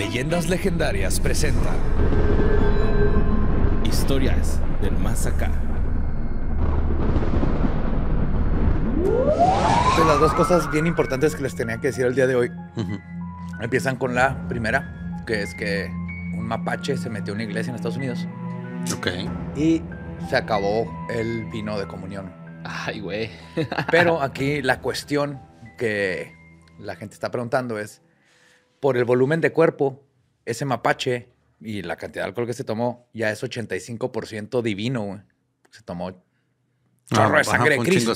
Leyendas Legendarias presenta Historias del Más Acá. las dos cosas bien importantes que les tenía que decir el día de hoy empiezan con la primera, que es que un mapache se metió a una iglesia en Estados Unidos. Ok. Y se acabó el vino de comunión. Ay, güey. Pero aquí la cuestión que la gente está preguntando es por el volumen de cuerpo, ese mapache y la cantidad de alcohol que se tomó ya es 85% divino, güey. Se tomó ah, chorro de sangre de Cristo.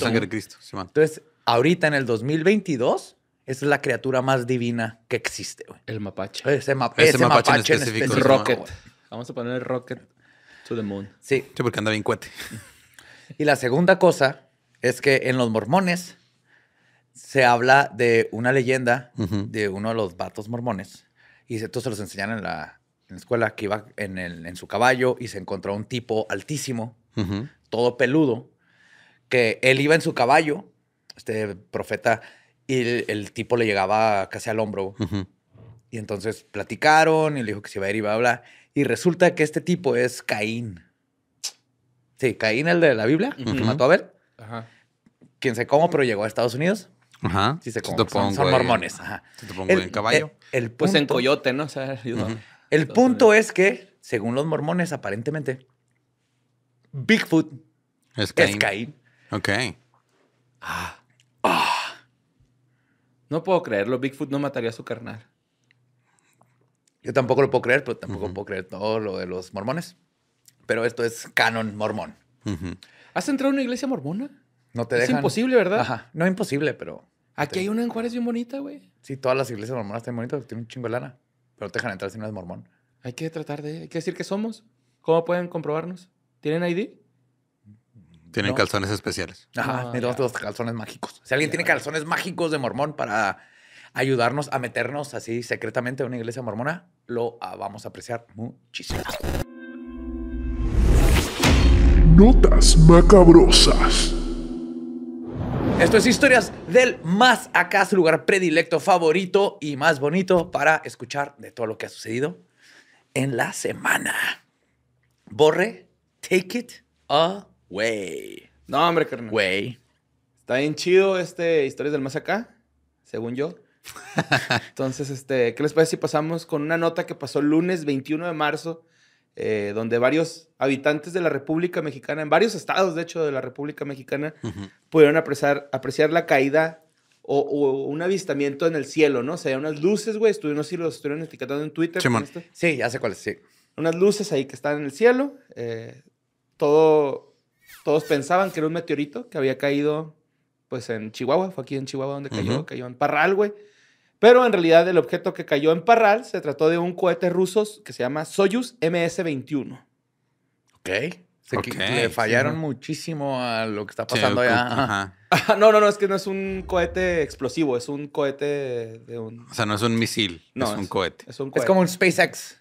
Entonces, ahorita en el 2022, esa es la criatura más divina que existe, güey. El mapache. Ese, mapache, específico. El rocket. Vamos a poner el rocket to the moon. Sí. Sí, porque anda bien cuete. Y la segunda cosa es que en los mormones se habla de una leyenda de uno de los vatos mormones. Y esto se los enseñan en la, escuela, que iba en, el, en, su caballo y se encontró un tipo altísimo, todo peludo, que él iba en su caballo, este profeta, y el, tipo le llegaba casi al hombro. Y entonces platicaron y le dijo que se iba a ir y iba a hablar. Y resulta que este tipo es Caín. Sí, Caín, el de la Biblia, que mató a Abel. Quien Quién sé cómo, pero llegó a Estados Unidos Ajá. se son, mormones. Ajá. pongo el, en caballo. Eh, pues en coyote, ¿no? El punto es que, según los mormones, aparentemente, Bigfoot es Caín. Ok. Ah. Ah. No puedo creerlo. Bigfoot no mataría a su carnal. Yo tampoco lo puedo creer, pero tampoco puedo creer todo lo de los mormones. Pero esto es canon mormón. ¿Has entrado a una iglesia mormona? No te es Es imposible, ¿verdad? Ajá. No imposible, pero Aquí hay una en Juárez bien bonita, güey. Sí, todas las iglesias mormonas están bonitas, tienen un chingo de lana. Pero te dejan entrar si no eres mormón. Hay que tratar de. Hay que decir que somos. ¿Cómo pueden comprobarnos? ¿Tienen ID? Tienen calzones especiales. Ajá, ah, ni los calzones mágicos. Si alguien tiene calzones mágicos de mormón para ayudarnos a meternos así secretamente a una iglesia mormona, lo ah, vamos a apreciar muchísimo. Notas macabrosas. Esto es historias del más acá, su lugar predilecto, favorito y más bonito para escuchar de todo lo que ha sucedido en la semana. Borre, take it away. No, hombre, carnal. Way. Está bien chido este Historias del Más Acá, según yo. Entonces, este, ¿qué les parece si pasamos con una nota que pasó el lunes 21 de marzo eh, donde varios habitantes de la República Mexicana, en varios estados, de hecho, de la República Mexicana, pudieron apreciar, apreciar la caída o, un avistamiento en el cielo, ¿no? O sea, unas luces, güey, no sé si los estuvieron etiquetando en Twitter. Sí, ya sé cuáles, sí. Unas luces ahí que están en el cielo. Eh, todo, todos pensaban que era un meteorito que había caído, pues, en Chihuahua. Fue aquí en Chihuahua donde cayó, cayó en Parral, güey. Pero en realidad el objeto que cayó en Parral se trató de un cohete ruso que se llama Soyuz MS-21. Ok. le fallaron muchísimo a lo que está pasando allá. Ah, no, no, no, es que no es un cohete explosivo, es un cohete de un... O sea, no es un misil, no, es, un cohete. Es, como un SpaceX.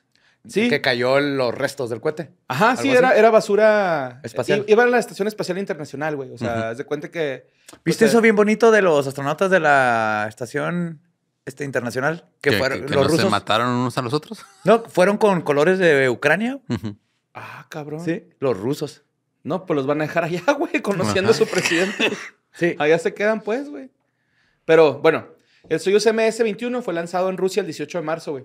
Sí. Que cayó los restos del cohete. Ajá, sí, era, era, basura. Espacial. Iba a la Estación Espacial Internacional, güey. O sea, de cuenta que. ¿Viste eso bien bonito de los astronautas de la estación este, internacional. Que, fueron los no rusos. se mataron unos a los otros? No, fueron con colores de Ucrania. Ah, cabrón. Sí, los rusos. No, pues los van a dejar allá, güey, conociendo a su presidente. sí. Allá se quedan, pues, güey. Pero bueno, el suyo MS-21 fue lanzado en Rusia el 18 de marzo, güey.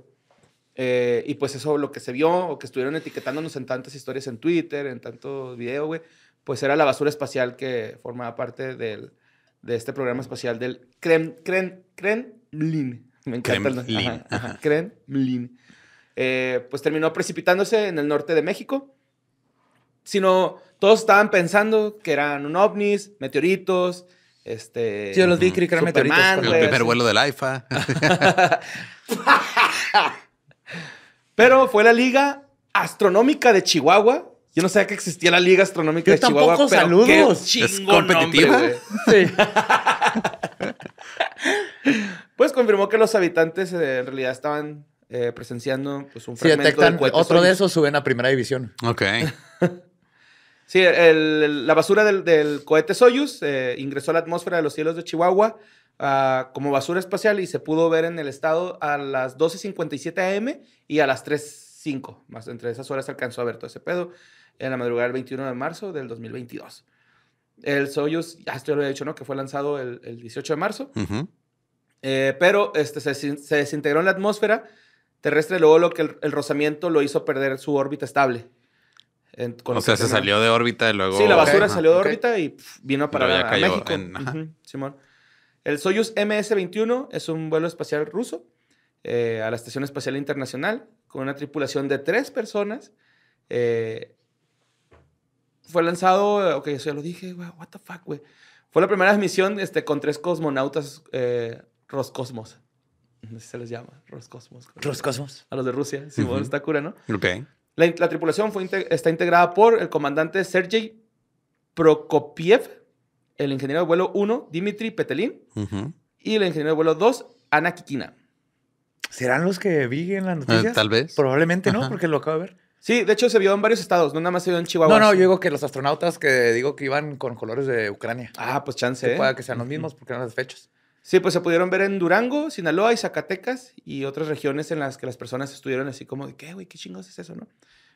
Eh, y pues eso, lo que se vio, o que estuvieron etiquetándonos en tantas historias en Twitter, en tantos videos, güey, pues era la basura espacial que formaba parte del, de este programa espacial del ¿Creen? ¿Creen? Mlin, Me encanta el Ajá, ¿Creen? Eh, pues terminó precipitándose en el norte de México. Sino todos estaban pensando que eran un ovnis, meteoritos, este. Sí, yo los vi, creí que eran meteoritos. El primer vuelo del AIFA. Pero fue la Liga Astronómica de Chihuahua. Yo no sabía que existía la Liga Astronómica de Chihuahua. Pero saludos. Qué es competitiva. sí. pues confirmó que los habitantes eh, en realidad estaban eh, presenciando pues, un fragmento si detectan otro de esos, suben a primera división. Ok. sí, la basura del, cohete Soyuz eh, ingresó a la atmósfera de los cielos de Chihuahua ah, como basura espacial y se pudo ver en el estado a las 12.57 am y a las 3.05. Más entre esas horas alcanzó a ver todo ese pedo en la madrugada del 21 de marzo del 2022. El Soyuz, ya esto ya lo he dicho, ¿no? Que fue lanzado el, 18 de marzo. Ajá. Eh, pero este, se, desintegró en la atmósfera terrestre luego lo que el, rozamiento lo hizo perder su órbita estable. o sea, se salió de órbita y luego... Sí, la basura salió de órbita y vino para a, México. El Soyuz MS-21 es un vuelo espacial ruso eh, a la Estación Espacial Internacional con una tripulación de tres personas. Eh, fue lanzado, ok, eso ya lo dije, wey, what the fuck, güey. Fue la primera misión este, con tres cosmonautas Roscosmos. No sé si se les llama, Roscosmos. Roscosmos. A los de Rusia, sí, está cura, ¿no? Ok. La, tripulación está integrada por el comandante Sergei Prokopiev, el ingeniero de vuelo 1, Dimitri Petelin, y el ingeniero de vuelo 2, Ana Kikina. ¿Serán los que vi en las eh, noticias? tal vez. Probablemente no, porque lo acabo de ver. Sí, de hecho se vio en varios estados, no nada más se vio en Chihuahua. No, no, yo digo que los astronautas que digo que iban con colores de Ucrania. Ah, pues chance. Que ¿eh? que sean los mismos porque eran las fechas. Sí, pues se pudieron ver en Durango, Sinaloa y Zacatecas y otras regiones en las que las personas estuvieron así como de, ¿qué, güey? ¿Qué chingos es eso, no?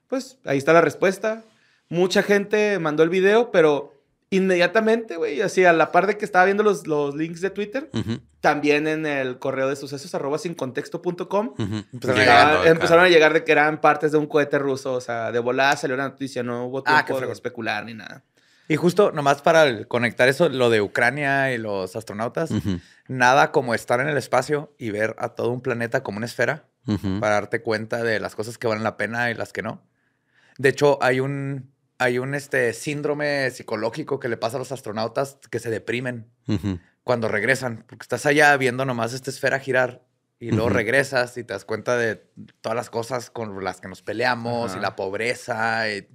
Pues ahí está la respuesta. Mucha gente mandó el video, pero inmediatamente, güey, así a la par de que estaba viendo los, los links de Twitter, también en el correo de sucesos arroba sin pues, empezaron, a, llegar de que eran partes de un cohete ruso, o sea, de volada salió la noticia, no hubo ah, tiempo especular ni nada. Y justo, nomás para conectar eso, lo de Ucrania y los astronautas, nada como estar en el espacio y ver a todo un planeta como una esfera para darte cuenta de las cosas que valen la pena y las que no. De hecho, hay un, hay un este, síndrome psicológico que le pasa a los astronautas que se deprimen cuando regresan, porque estás allá viendo nomás esta esfera girar y luego regresas y te das cuenta de todas las cosas con las que nos peleamos y la pobreza y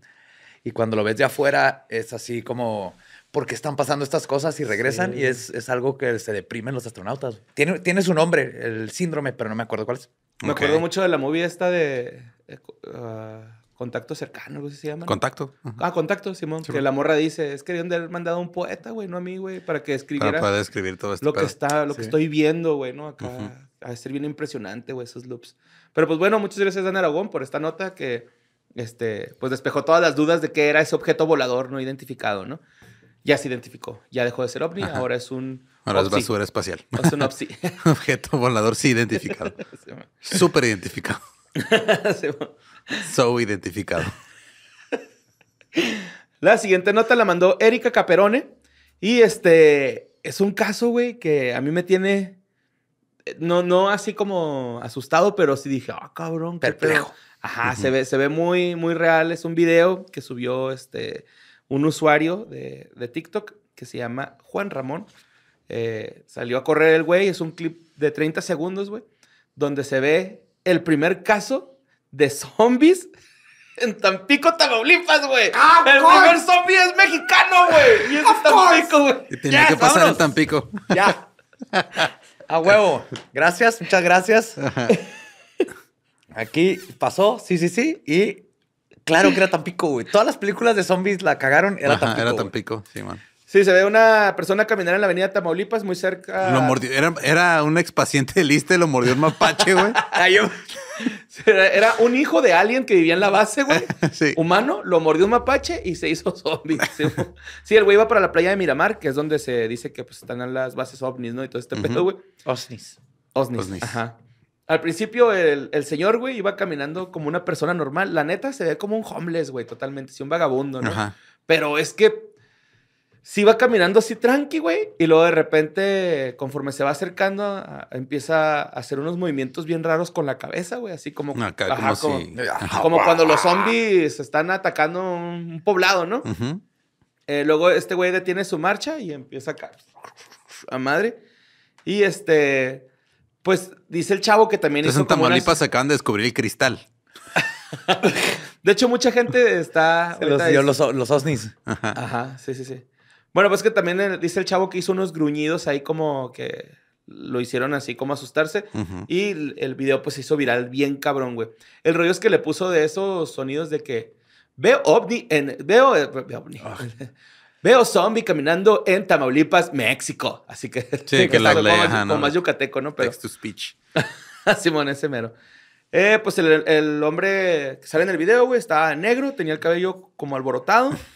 y cuando lo ves de afuera, es así como, ¿por qué están pasando estas cosas? Y regresan y es, es, algo que se deprimen los astronautas. Tiene, tiene su nombre, el síndrome, pero no me acuerdo cuál es. Me acuerdo mucho de la movie esta de... Eh, ah, contacto cercano, cómo se llama. Contacto. Ah, contacto, Simón. que la morra dice, es que le de haber mandado a un poeta, güey, no a mí, güey, para que escribiera. Para escribir todo este Lo que está, lo que estoy viendo, güey, ¿no? Acá. A ser bien impresionante, güey, esos loops. Pero pues bueno, muchas gracias, Dan Aragón, por esta nota que este, pues despejó todas las dudas de que era ese objeto volador no identificado, ¿no? Ya se identificó, ya dejó de ser ovni, ahora es un... Ahora es basura espacial. Es un objeto volador sí identificado. Súper identificado. so identificado. La siguiente nota la mandó Erika Caperone y este es un caso, güey, que a mí me tiene eh, no, no así como asustado, pero sí dije, ah, cabrón, qué perplejo. Ajá, se, ve, se ve muy, muy real. Es un video que subió este, un usuario de, de TikTok que se llama Juan Ramón. Eh, salió a correr el güey, es un clip de 30 segundos, güey, donde se ve el primer caso de zombies en Tampico, Tamaulipas, güey. Ah, el primer zombie es mexicano, güey. Y es Tampico, güey. Tenía que pasar en Tampico. Ya. A huevo. Gracias, muchas gracias. Aquí pasó, sí, sí, sí. Y claro que era Tampico, güey. Todas las películas de zombies la cagaron, era Ajá, Pico. Era Tampico, Pico, sí, man. Sí, se ve una persona caminar en la avenida Tamaulipas, muy cerca. Lo mordió. Era, era un expaciente lista y lo mordió un mapache, güey. era un hijo de alguien que vivía en la base, güey. Sí. Humano, lo mordió un mapache y se hizo zombie. sí, el güey iba para la playa de Miramar, que es donde se dice que pues, están las bases ovnis, ¿no? Y todo este pedo, güey. Osnis. Osnis. Osnis. Ajá. Al principio, el, señor, güey, iba caminando como una persona normal. La neta se ve como un homeless, güey, totalmente. Sí, un vagabundo, ¿no? Pero es que sí va caminando así tranqui, güey. Y luego de repente, conforme se va acercando, empieza a hacer unos movimientos bien raros con la cabeza, güey. Así como... como, cuando los zombies están atacando un, poblado, ¿no? Eh, luego este güey detiene su marcha y empieza a... A madre. Y este... Pues dice el chavo que también es En Tamaulipas acaban de descubrir el cristal. de hecho, mucha gente está. Los, Ajá. sí, sí, sí. Bueno, pues que también dice el chavo que hizo unos gruñidos ahí como que lo hicieron así como asustarse. Y el video pues se hizo viral bien cabrón, güey. El rollo es que le puso de esos sonidos de que veo ovni en... Veo... Eh, veo ovni. Veo zombie caminando en Tamaulipas, México. Así que. Sí, que la más yucateco, ¿no? text to speech. Simón, ese mero. Eh, pues el, hombre que sale en el video, güey, estaba negro, tenía el cabello como alborotado.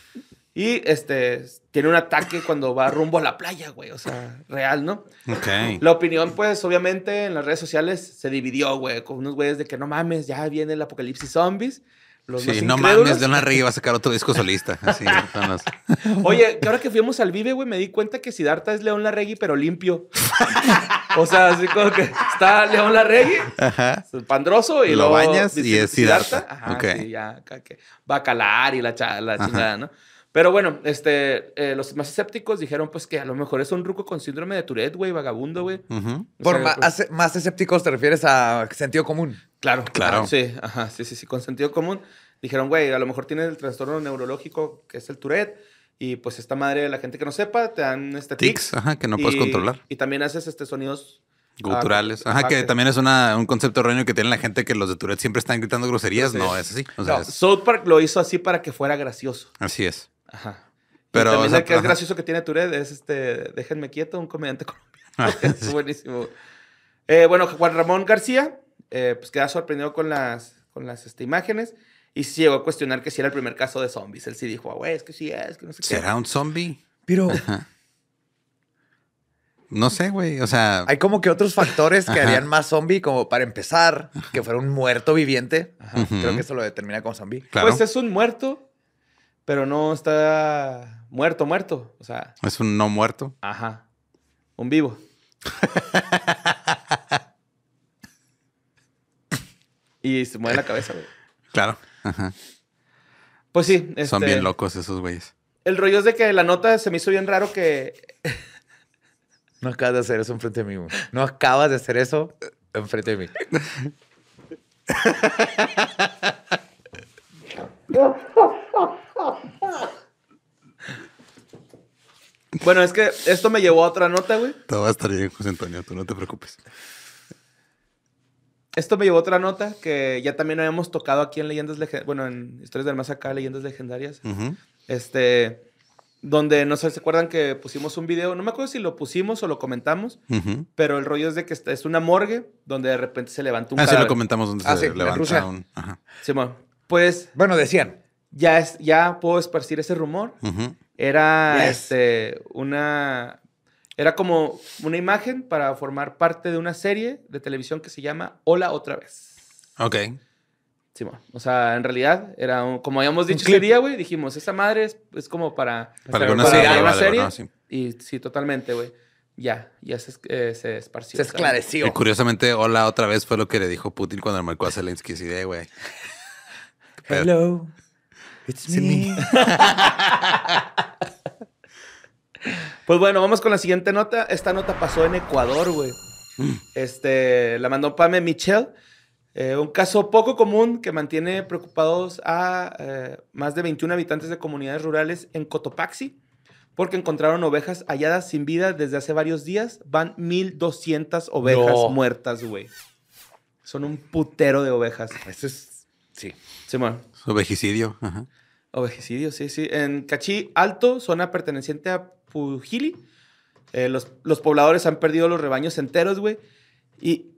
Y este, tiene un ataque cuando va rumbo a la playa, güey. O sea, real, ¿no? Ok. La opinión, pues, obviamente, en las redes sociales se dividió, güey. Con unos güeyes de que no mames, ya viene el apocalipsis zombies sí, no mames, de una Rey va a sacar otro disco solista. Así, Oye, que ahora que fuimos al Vive, güey, me di cuenta que Sidarta es León Larregui, pero limpio. o sea, así como que está León Larregui, Ajá. pandroso, y lo bañas y es Sidarta. Ajá, okay. sí, ya, que, bacalar y la, la chingada, ¿no? Pero bueno, este, eh, los más escépticos dijeron pues que a lo mejor es un ruco con síndrome de Tourette, güey, vagabundo, güey. Por pues más escépticos te refieres a sentido común. Claro, claro. sí, sí, sí, sí, con sentido común. Dijeron, güey, a lo mejor tienes el trastorno neurológico que es el Tourette. Y pues esta madre, la gente que no sepa, te dan este tics. ajá, que no puedes controlar. Y también haces este sonidos Culturales. Ah, ajá, que también es una, un concepto erróneo que tiene la gente que los de Tourette siempre están gritando groserías. No, es así. South Park lo hizo así para que fuera gracioso. Así es. Ajá. Pero, también que es gracioso que tiene Tourette es este, déjenme quieto, un comediante colombiano. Ah, es buenísimo. Eh, bueno, Juan Ramón García, eh, pues queda sorprendido con las, con las este, imágenes. Y llegó a cuestionar que si era el primer caso de zombies. Él sí dijo, ah, güey, es que sí es, que no sé ¿Será qué. ¿Será un zombie? Pero. No sé, güey. O sea. Hay como que otros factores que harían más zombie, como para empezar, que fuera un muerto viviente. Ajá. Creo que eso lo determina como zombie. Claro. Pues es un muerto pero no está muerto, muerto. O sea. Es un no muerto. Ajá. Un vivo. y se mueve la cabeza, güey. Claro. Ajá. Pues sí. Son este, bien locos esos güeyes. El rollo es de que la nota se me hizo bien raro que. no acabas de hacer eso enfrente de mí, güey. No acabas de hacer eso enfrente de mí. Bueno, es que esto me llevó a otra nota, güey. Todo va a estar bien, José Antonio, tú no te preocupes. Esto me llevó a otra nota que ya también habíamos tocado aquí en Leyendas Legendarias, bueno, en Historias del Más Acá, Leyendas Legendarias. Este, donde no sé, ¿se acuerdan que pusimos un video? No me acuerdo si lo pusimos o lo comentamos, pero el rollo es de que es una morgue donde de repente se levanta un Ah, sí lo comentamos donde ah, se levanta un... Ajá. pues... Bueno, decían. Ya, es, ya puedo esparcir ese rumor. Era este, una. Era como una imagen para formar parte de una serie de televisión que se llama Hola Otra vez. Ok. Sí, bueno. O sea, en realidad era como habíamos dicho ese día, güey, dijimos, esa madre es, como para, para, una serie. Ah, y sí, totalmente, güey. Ya, ya se, eh, se esparció. Se esclareció. Y curiosamente, hola otra vez fue lo que le dijo Putin cuando le marcó a Zelensky. Sí, güey. Hello. pues bueno, vamos con la siguiente nota. Esta nota pasó en Ecuador, güey. Este, la mandó Pame Michel. Eh, un caso poco común que mantiene preocupados a eh, más de 21 habitantes de comunidades rurales en Cotopaxi, porque encontraron ovejas halladas sin vida desde hace varios días. Van 1.200 ovejas muertas, güey. Son un putero de ovejas. es Sí. bueno. Ovejicidio. Ajá. Ovejicidio, sí, sí. En Cachí Alto, zona perteneciente a Pujili, eh, los, los, pobladores han perdido los rebaños enteros, güey. Y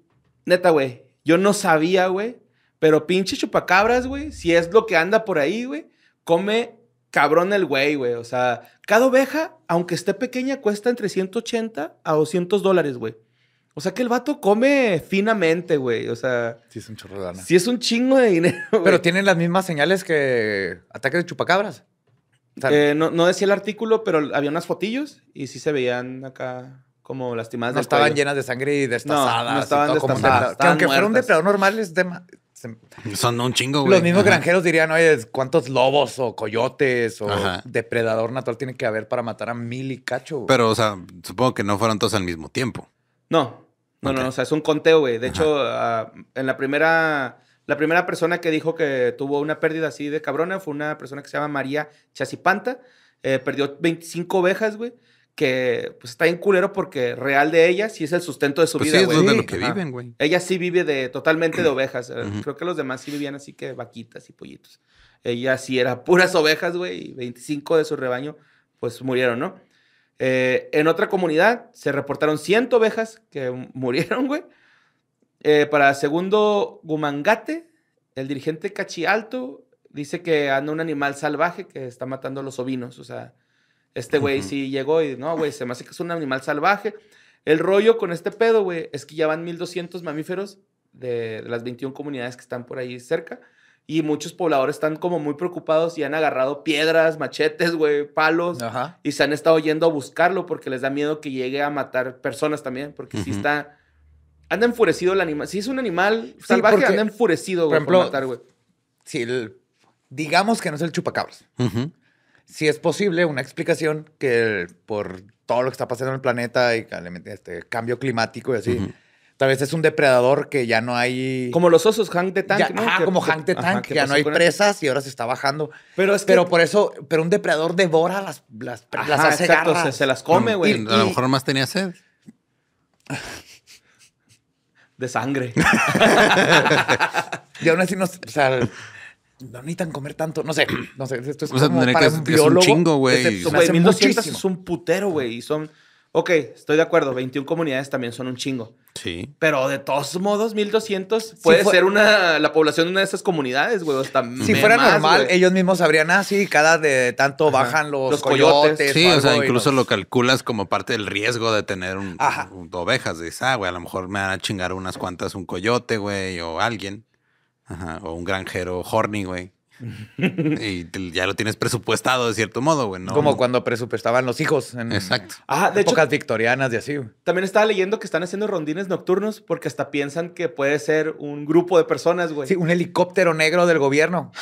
neta, güey, yo no sabía, güey. Pero pinche chupacabras, güey, si es lo que anda por ahí, güey, come cabrón el güey, güey. O sea, cada oveja, aunque esté pequeña, cuesta entre 180 a 200 dólares, güey. O sea que el vato come finamente, güey. O sea. Sí, es un chorro de lana. Sí, es un chingo de dinero. Pero tienen las mismas señales que ataques de chupacabras. Eh, no, decía el artículo, pero había unas fotillos y sí se veían acá como lastimadas. No estaban llenas de sangre y destazadas. No, estaban aunque fuera un depredador normal, es de pues son un chingo, güey. Los mismos granjeros dirían, oye, ¿cuántos lobos o coyotes o depredador natural tiene que haber para matar a mil y cacho? Pero, o sea, supongo que no fueron todos al mismo tiempo. No, no, no, o sea, es un conteo, güey. De hecho, ah, en la primera, la primera persona que dijo que tuvo una pérdida así de cabrona fue una persona que se llama María Chasipanta. Eh, perdió 25 ovejas, güey. Que pues está en culero porque real de ella sí es el sustento de su pues vida, güey. Ella sí vive de, totalmente de ovejas. Eh, creo que los demás sí vivían así que vaquitas y pollitos. Ella sí era puras ovejas, güey, y 25 de su rebaño pues murieron, ¿no? Eh, en otra comunidad se reportaron 100 ovejas que murieron, güey. Eh, para segundo Gumangate, el dirigente Cachialto dice que anda un animal salvaje que está matando a los ovinos. O sea, este güey sí llegó y no, güey, se me hace que es un animal salvaje. El rollo con este pedo, güey, es que ya van 1200 mamíferos de las 21 comunidades que están por ahí cerca y muchos pobladores están como muy preocupados y han agarrado piedras, machetes, güey, palos y se han estado yendo a buscarlo porque les da miedo que llegue a matar personas también, porque si está anda enfurecido el animal, si es un animal salvaje anda enfurecido, güey, por, matar, Si el, digamos que no es el chupacabras. Si es posible una explicación que por todo lo que está pasando en el planeta y este, cambio climático y así, Tal vez es un depredador que ya no hay. Como los osos Hank de Tank. como Hank de Tank, que ya no hay presas y ahora se está bajando. Pero es Pero por eso, pero un depredador devora las, las, las hace exacto, Se, las come, mm. güey. a lo mejor más tenía sed. De sangre. y aún así no. O sea, no necesitan comer tanto. No sé, no sé. Esto es o sea, como para un biólogo. Es un chingo, güey. Es, este, es un putero, güey. Y son Ok, estoy de acuerdo, 21 comunidades también son un chingo. Sí. Pero de todos modos, 1200 puede ser una, la población de una de esas comunidades, güey. si fuera normal, ellos mismos sabrían, ah, sí, cada de tanto bajan los, coyotes. Sí, o, sea, incluso lo calculas como parte del riesgo de tener un, ovejas. Dices, ah, güey, a lo mejor me van a chingar unas cuantas un coyote, güey, o alguien. Ajá, o un granjero horny, güey y ya lo tienes presupuestado de cierto modo, güey. Como cuando presupuestaban los hijos en Exacto. épocas victorianas y así. También estaba leyendo que están haciendo rondines nocturnos porque hasta piensan que puede ser un grupo de personas, güey. Sí, un helicóptero negro del gobierno.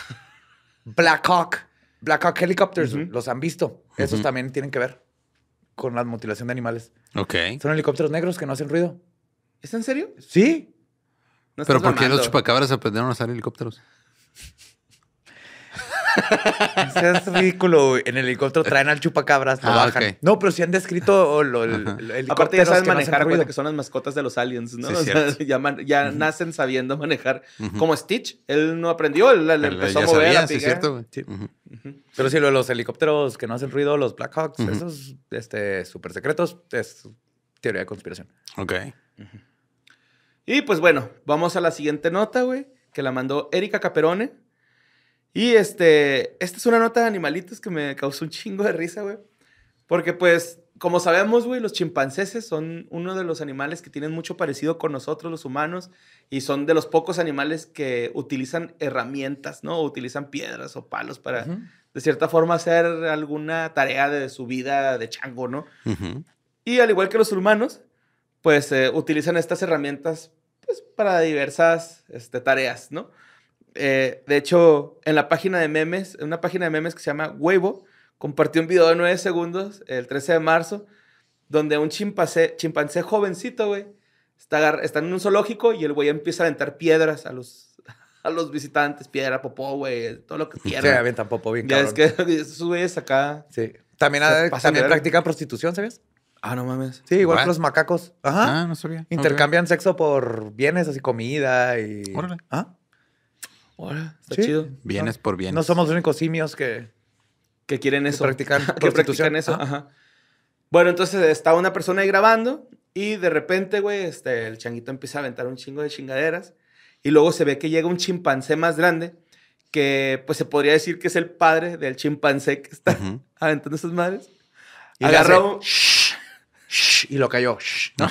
Black Hawk. Black Hawk Helicopters, los han visto. Esos también tienen que ver con la mutilación de animales. Ok. Son helicópteros negros que no hacen ruido. ¿Está en serio? Sí. ¿Pero por qué los chupacabras aprendieron a usar helicópteros? es ridículo, En el helicóptero traen al chupacabras, lo ah, bajan. No, pero si han descrito lo, el Aparte ya saben manejar, que son las mascotas de los aliens, ¿no? o sea, ya, nacen sabiendo manejar. Como Stitch, él no aprendió, él, le empezó a mover. a sí, cierto, sí. Pero sí, los helicópteros que no hacen ruido, los Blackhawks, esos este, super secretos, es teoría de conspiración. Ok. Y pues bueno, vamos a la siguiente nota, güey, que la mandó Erika Caperone. Y este, esta es una nota de animalitos que me causó un chingo de risa, güey. Porque pues, como sabemos, güey, los chimpancéses son uno de los animales que tienen mucho parecido con nosotros, los humanos, y son de los pocos animales que utilizan herramientas, ¿no? utilizan piedras o palos para, de cierta forma, hacer alguna tarea de su vida de chango, ¿no? Y al igual que los humanos, pues eh, utilizan estas herramientas pues, para diversas este, tareas, ¿no? Eh, de hecho, en la página de memes, en una página de memes que se llama Huevo, compartió un video de 9 segundos el 13 de marzo, donde un chimpancé, chimpancé jovencito, güey, está, en un zoológico y el güey empieza a aventar piedras a los, a los visitantes, piedra, popó, güey, todo lo que quieran. Sí, avientan popó bien, cabrón. es que esos güeyes acá... Sí. También, practican prostitución, sabes? Ah, no mames. Sí, igual que los macacos. Ajá. Ah, no sabía. Intercambian sexo por bienes, así comida y... ¿Ah? Ahora, está chido. Vienes por bien No somos los únicos simios que, que quieren eso. Que practican, eso. Bueno, entonces estaba una persona ahí grabando y de repente, güey, este, el changuito empieza a aventar un chingo de chingaderas y luego se ve que llega un chimpancé más grande que, pues, se podría decir que es el padre del chimpancé que está aventando esas madres. Y agarró y lo cayó. ¿no?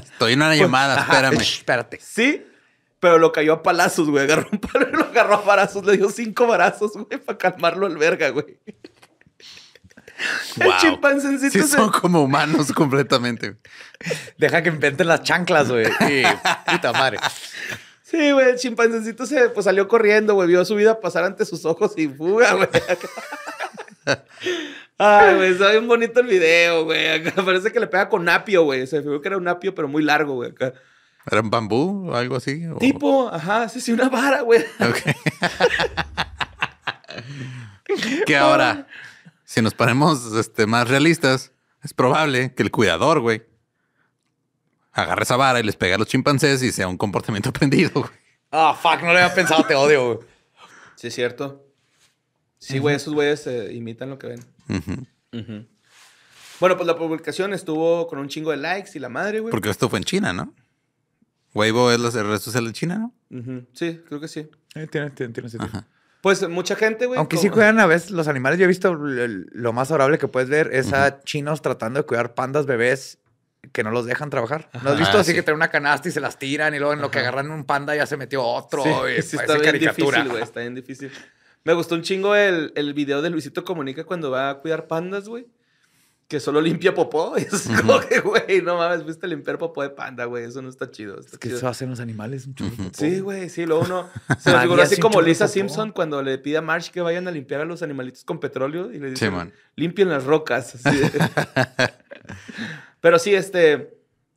Estoy en una pues, llamada, espérame. espérate. Sí, pero lo cayó a palazos, güey. Agarró un palo lo agarró a varazos. Le dio cinco varazos, güey, para calmarlo al verga, güey. Wow. El se... sí, son como humanos completamente. Deja que inventen las chanclas, güey. Y puta madre. Sí, güey, el chimpancencito se pues, salió corriendo, güey. Vio su vida pasar ante sus ojos y fuga, güey. Ay, güey, está bien bonito el video, güey. Parece que le pega con apio, güey. Se figuró que era un apio, pero muy largo, güey. Acá. ¿Era un bambú o algo así? Tipo, ajá, sí, sí, una vara, güey. Ok. que ahora, si nos ponemos este, más realistas, es probable que el cuidador, güey, agarre esa vara y les pegue a los chimpancés y sea un comportamiento aprendido, güey. Ah, fuck, no lo había pensado, te odio, güey. Sí, es cierto. Sí, güey, esos güeyes eh, imitan lo que ven. Bueno, pues la publicación estuvo con un chingo de likes y la madre, güey. Porque esto fue en China, ¿no? Weibo es los red social de China, ¿no? Sí, creo que sí. Eh, tiene, sentido. Pues mucha gente, güey. Aunque sí cuidan a veces los animales. Yo he visto lo más adorable que puedes ver es a chinos tratando de cuidar pandas bebés que no los dejan trabajar. ¿No has visto ah, así que traen una canasta y se las tiran y luego en lo que agarran un panda ya se metió otro? Sí, sí está bien difícil, güey. Está bien difícil. Me gustó un chingo el, el video de Luisito Comunica cuando va a cuidar pandas, güey que solo limpia popó. Es como que, güey, no mames, fuiste a limpiar popó de panda, güey. Eso no está chido. es que eso hacen los animales, un Sí, güey, sí. lo uno se así como Lisa Simpson cuando le pide a Marsh que vayan a limpiar a los animalitos con petróleo y le dice, limpien las rocas. Pero sí, este...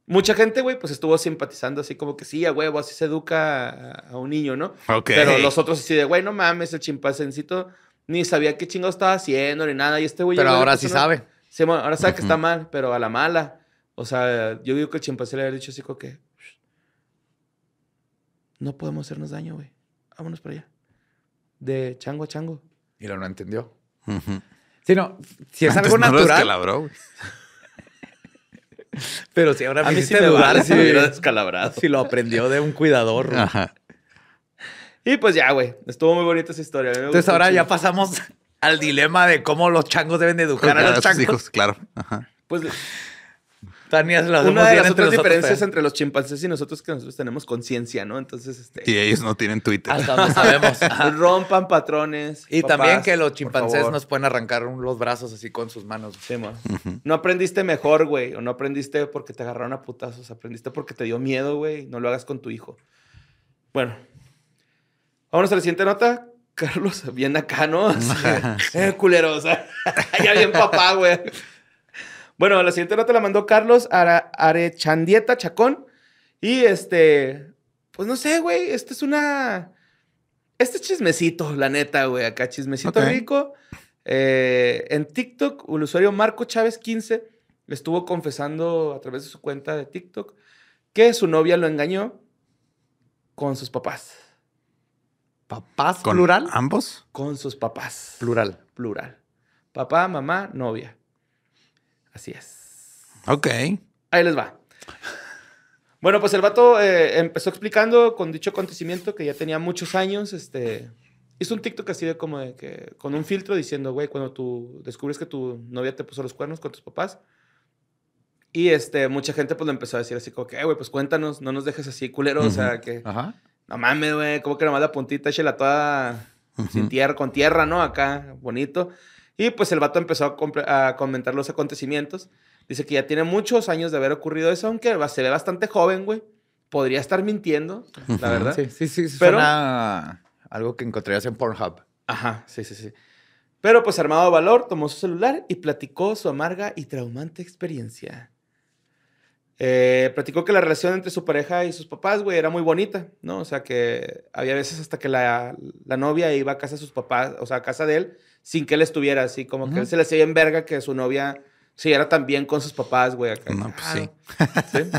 Mucha gente, güey, pues estuvo simpatizando así como que sí, a huevo, así se educa a, un niño, ¿no? Pero los otros así de, güey, no mames, el chimpancéncito ni sabía qué chingo estaba haciendo ni nada. Y este güey... Pero ahora sí sabe. Sí, ahora sabe que está mal, pero a la mala. O sea, yo digo que el chimpancé le había dicho así como que. No podemos hacernos daño, güey. Vámonos para allá. De chango a chango. Y lo no entendió. Sí, no, si es algo natural. pero si ahora me sí dudar si me hubiera descalabrado. Si lo aprendió de un cuidador. Ajá. Y pues ya, güey. Estuvo muy bonita esa historia. Entonces ahora ya pasamos al dilema de cómo los changos deben educar a los changos. claro. Pues Tania la Una de las otras diferencias ¿eh? entre los chimpancés y nosotros es que nosotros tenemos conciencia, ¿no? Entonces, este. Y ellos no tienen Twitter. Hasta sabemos. Pues rompan patrones. Y también que los chimpancés nos pueden arrancar los brazos así con sus manos. Sí, No aprendiste mejor, güey. O no aprendiste porque te agarraron a putazos. Aprendiste porque te dio miedo, güey. No lo hagas con tu hijo. Bueno. Vámonos a la siguiente nota. Carlos, bien acá, ¿no? Así, eh, culero, o bien papá, güey. Bueno, la siguiente nota la mandó Carlos Ara, Arechandieta Chacón. Y este, pues no sé, güey, esta es una... Este es chismecito, la neta, güey, acá chismecito rico. Eh, en TikTok, el usuario Marco Chávez 15 estuvo confesando a través de su cuenta de TikTok que su novia lo engañó con sus papás. ¿Papás plural? ¿Ambos? Con sus papás. Plural. Plural. Papá, mamá, novia. Así es. Ok. Ahí les va. Bueno, pues el vato eh, empezó explicando con dicho acontecimiento que ya tenía muchos años, este, hizo un TikTok así de como de que, con un filtro diciendo, güey, cuando tú descubres que tu novia te puso los cuernos con tus papás, y este, mucha gente pues lo empezó a decir así como que, güey, pues cuéntanos, no nos dejes así culero, o sea, que... Ajá. No mames, güey, como que nomás la puntita, la toda sin tierra, con tierra, ¿no? Acá, bonito. Y pues el vato empezó a, comentar los acontecimientos. Dice que ya tiene muchos años de haber ocurrido eso, aunque se ve bastante joven, güey. Podría estar mintiendo, la verdad. Sí, sí, sí. Pero... algo que encontrarías en Pornhub. Ajá, sí, sí, sí. Pero pues armado de valor, tomó su celular y platicó su amarga y traumante experiencia. Eh, platicó que la relación entre su pareja y sus papás, güey, era muy bonita, ¿no? O sea, que había veces hasta que la, la, novia iba a casa de sus papás, o sea, a casa de él, sin que él estuviera, así como que se le hacía en verga que su novia siguiera era tan bien con sus papás, güey. No, pues sí.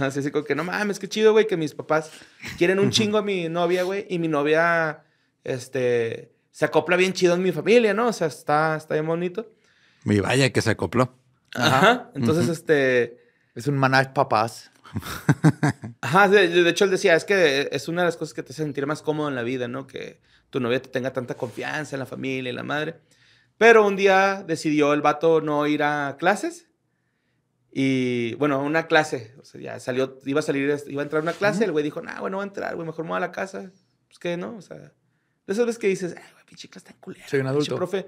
Así así como que no mames, qué chido, güey, que mis papás quieren un chingo a mi novia, güey, y mi novia, este, se acopla bien chido en mi familia, ¿no? O sea, está, está bien bonito. Y vaya que se acopló. Ajá. Entonces, este es un de papás. Ajá, de, hecho él decía, es que es una de las cosas que te hace sentir más cómodo en la vida, ¿no? Que tu novia te tenga tanta confianza en la familia y la madre. Pero un día decidió el vato no ir a clases. Y bueno, una clase, o sea, ya salió, iba a salir, iba a entrar a una clase, el güey dijo, nah, bueno, no va a entrar, güey, mejor me voy a la casa. Pues que no, o sea, de esas veces que dices, ay, ah, güey, pinche clase tan culera. Soy un adulto. profe,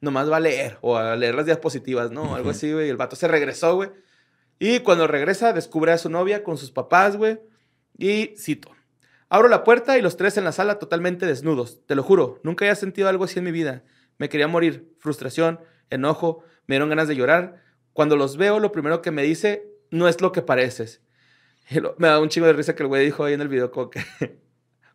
nomás va a leer, o a leer las diapositivas, ¿no? Algo así, güey, y el vato se regresó, güey. Y cuando regresa, descubre a su novia con sus papás, güey. Y cito. Abro la puerta y los tres en la sala totalmente desnudos. Te lo juro, nunca había sentido algo así en mi vida. Me quería morir. Frustración, enojo, me dieron ganas de llorar. Cuando los veo, lo primero que me dice, no es lo que pareces. me da un chingo de risa que el güey dijo ahí en el video, como que,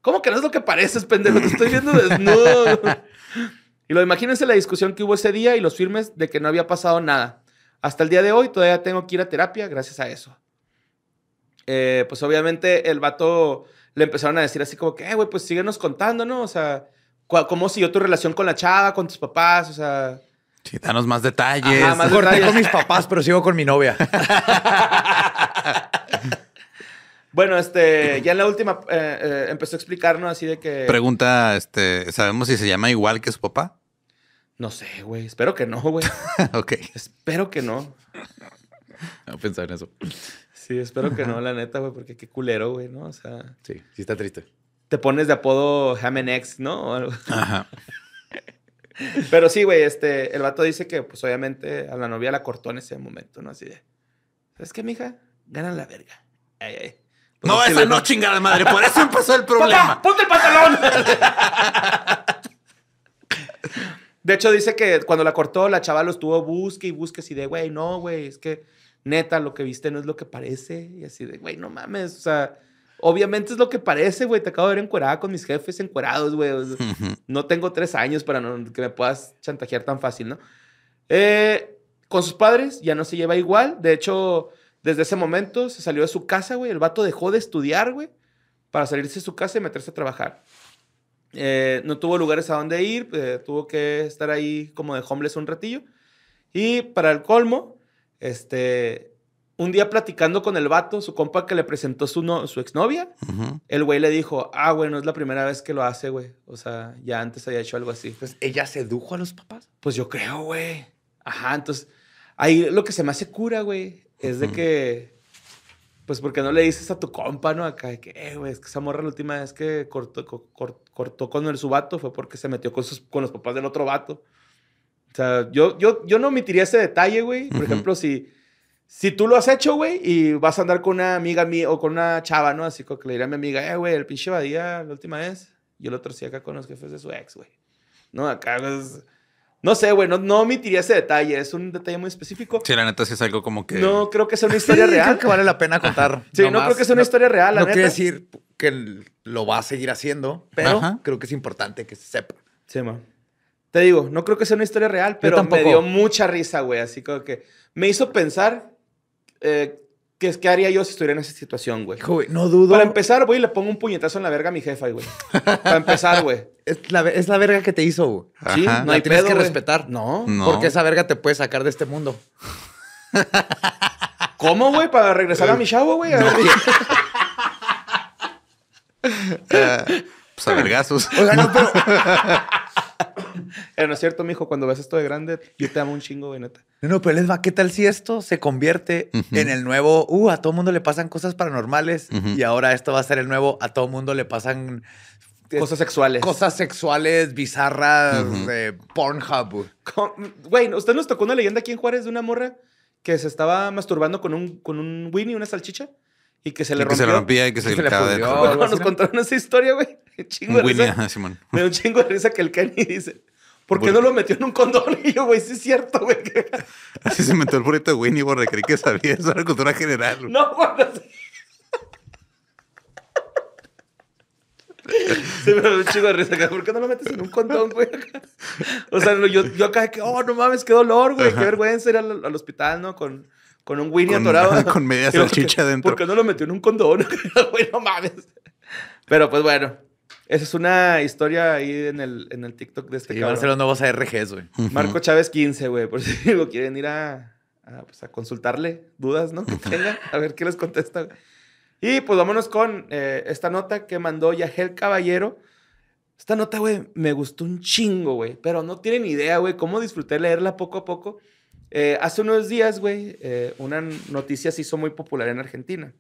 ¿cómo que no es lo que pareces, pendejo? Te estoy viendo desnudo. y lo imagínense la discusión que hubo ese día y los firmes de que no había pasado nada. Hasta el día de hoy todavía tengo que ir a terapia gracias a eso. Eh, pues obviamente el vato le empezaron a decir así como que, eh, güey, pues síguenos contando, ¿no? O sea, ¿cómo siguió tu relación con la chava, con tus papás? O sea... Sí, danos más detalles. Ajá, más Corté con mis papás, pero sigo con mi novia. Bueno, este, ya en la última eh, empezó a explicarnos así de que. Pregunta, este, ¿sabemos si se llama igual que su papá? No sé, güey. Espero que no, güey. ok. Espero que no. No pensaba en eso. Sí, espero que no, la neta, güey, porque qué culero, güey, ¿no? O sea. Sí, sí está triste. Te pones de apodo Hammond X, ¿no? Ajá. Pero sí, güey, este, el vato dice que, pues obviamente, a la novia la cortó en ese momento, ¿no? Así de. ¿Sabes qué, mija? ganan la verga. Ay, ay. no, pues, esa no, chingada madre. Por eso empezó el problema. ¡Ponte el pantalón! De hecho, dice que cuando la cortó, la chava lo estuvo busque y busque así de, güey, no, güey, es que neta, lo que viste no es lo que parece. Y así de, güey, no mames, o sea, obviamente es lo que parece, güey. Te acabo de ver encuerada con mis jefes encuerados, güey. No tengo tres años para que me puedas chantajear tan fácil, ¿no? Eh, con sus padres ya no se lleva igual. De hecho, desde ese momento se salió de su casa, güey. El vato dejó de estudiar, güey, para salirse de su casa y meterse a trabajar. Eh, no tuvo lugares a donde ir, eh, tuvo que estar ahí como de homeless un ratillo. Y para el colmo, este, un día platicando con el vato, su compa que le presentó su, no, su exnovia, el güey le dijo, ah, güey, no es la primera vez que lo hace, güey. O sea, ya antes había hecho algo así. pues ¿ella sedujo a los papás? Pues yo creo, güey. Ajá, entonces, ahí lo que se me hace cura, güey, es de que pues porque no le dices a tu compa, ¿no? Acá que, eh, güey, es que esa morra la última vez que cortó, cortó, con el su vato fue porque se metió con, con los papás del otro vato. O sea, yo, yo, yo no omitiría ese detalle, güey. Por ejemplo, si, si tú lo has hecho, güey, y vas a andar con una amiga mía o con una chava, ¿no? Así que le diré a mi amiga, eh, güey, el pinche Badía la última vez, yo lo sí acá con los jefes de su ex, güey. No, acá, es... Pues, no sé, güey, no, omitiría ese detalle. Es un detalle muy específico. Sí, la neta sí es algo como que. No creo que sea una historia real. Creo que vale la pena contar. sí, no, creo que sea una historia real. La no quiero decir que lo va a seguir haciendo, pero creo que es importante que se sepa. Sí, man. Te digo, no creo que sea una historia real, pero me dio mucha risa, güey. Así como que me hizo pensar eh, ¿Qué, ¿Qué haría yo si estuviera en esa situación, güey? no dudo. Para empezar, güey, le pongo un puñetazo en la verga a mi jefa, güey. Para empezar, güey. Es la, es la verga que te hizo, güey. Sí, no hay tienes que respetar. No, porque esa verga te puede sacar de este mundo. ¿Cómo, güey? Para regresar a mi chavo, güey. A ver, ah, pues a vergazos. O sea, no, pero... Pero eh, no es cierto, mijo, cuando ves esto de grande, yo te amo un chingo, güey, neta. No, pero les va, ¿qué tal si esto se convierte en el nuevo, uh, a todo mundo le pasan cosas paranormales y ahora esto va a ser el nuevo, a todo mundo le pasan eh, Cosas sexuales. Cosas sexuales bizarras de Pornhub. Güey, ¿usted nos tocó una leyenda aquí en Juárez de una morra que se estaba masturbando con un, con un Winnie, una salchicha? Y que se le y Que se le rompía y que se, le pudrió. nos contaron esa historia, güey. Chingo de risa. Simón. Me dio un chingo de risa que el Kenny dice. ¿Por qué no lo metió en un condón? Y yo, güey, sí es cierto, güey. Así se metió el burrito de Winnie, güey, Creí que sabía. Eso era cultura general. No, güey. Se me da un chico de risa ¿Por qué no lo metes en un condón, güey? O sea, yo, yo acá, que, oh, no mames, qué dolor, güey. Qué vergüenza ir al, hospital, ¿no? Con, con un Winnie atorado. Con media salchicha dentro. ¿Por qué no lo metió en un condón? güey, no mames. Pero pues bueno, esa es una historia ahí en el, en TikTok de este sí, van a los nuevos ARGs, güey. Marco Chávez 15, güey. Por si lo quieren ir pues, a, consultarle dudas, ¿no? Que A ver qué les contesta. Y pues vámonos con eh, esta nota que mandó Yajel Caballero. Esta nota, güey, me gustó un chingo, güey. Pero no tienen idea, güey, cómo disfruté leerla poco a poco. Eh, hace unos días, güey, eh, una noticia se hizo muy popular en Argentina.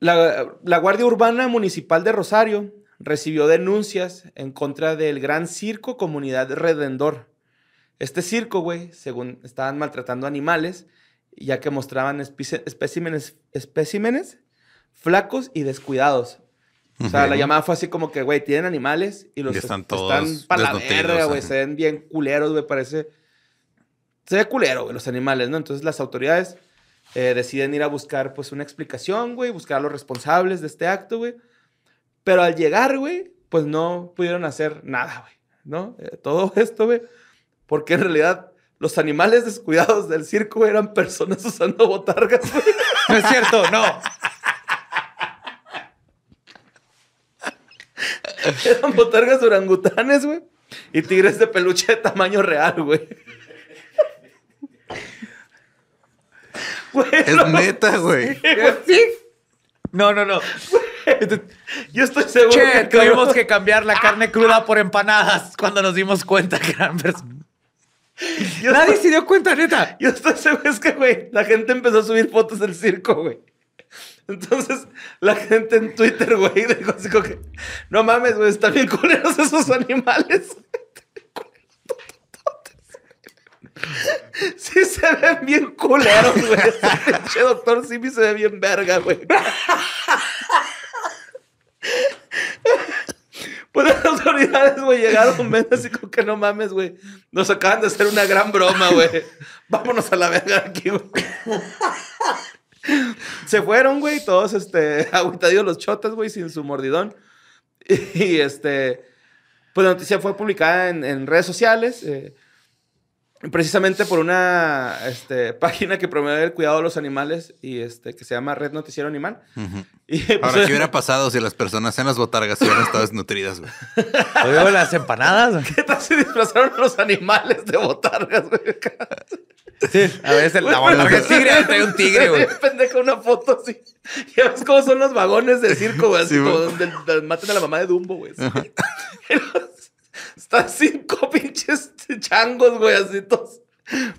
La, Guardia Urbana Municipal de Rosario recibió denuncias en contra del gran circo Comunidad Redendor. Este circo, güey, según estaban maltratando animales, ya que mostraban especímenes, especímenes flacos y descuidados. O sea, la llamada fue así como que, güey, tienen animales y los están, están para la verga, güey. Se ven bien culeros, güey. Parece. Se ve culero, los animales, ¿no? Entonces las autoridades eh, deciden ir a buscar, pues, una explicación, güey, buscar a los responsables de este acto, güey. Pero al llegar, güey, pues no pudieron hacer nada, güey, ¿no? Eh, todo esto, güey, porque en realidad los animales descuidados del circo eran personas usando botargas, güey. No es cierto, no. Eran botargas orangutanes, güey. Y tigres de peluche de tamaño real, güey. es neta, güey. Sí. No, no, no. Yo estoy seguro che, que tuvimos que cambiar la carne cruda por empanadas cuando nos dimos cuenta que eran Nadie se dio cuenta, neta. Yo estoy seguro, es que, güey, la gente empezó a subir fotos del circo, güey. Entonces, la gente en Twitter, güey, dijo así como que, no mames, güey, están bien culeros esos animales. Sí se ven bien culeros, güey. ¡Che, doctor Simi se ve bien verga, güey. Pues las autoridades, güey, llegaron menos así como que no mames, güey. Nos acaban de hacer una gran broma, güey. Vámonos a la verga aquí, güey. Se fueron, güey, todos, este, los chotas, güey, sin su mordidón. Y, este, pues la noticia fue publicada en, en redes sociales. Eh, precisamente por una este, página que promueve el cuidado de los animales y este que se llama Red Noticiero Animal. Ahora, pues, ¿qué hubiera pasado si las personas en las botargas hubieran estado desnutridas, güey? Oye, las empanadas. ¿Qué tal si disfrazaron a los animales de botargas, güey? Sí, a veces la botarga es tigre, trae un tigre, güey. Pendeja una foto así. Ya ves cómo son los vagones de circo, güey, así como donde, matan a la mamá de Dumbo, güey. cinco pinches changos, güey, así todos.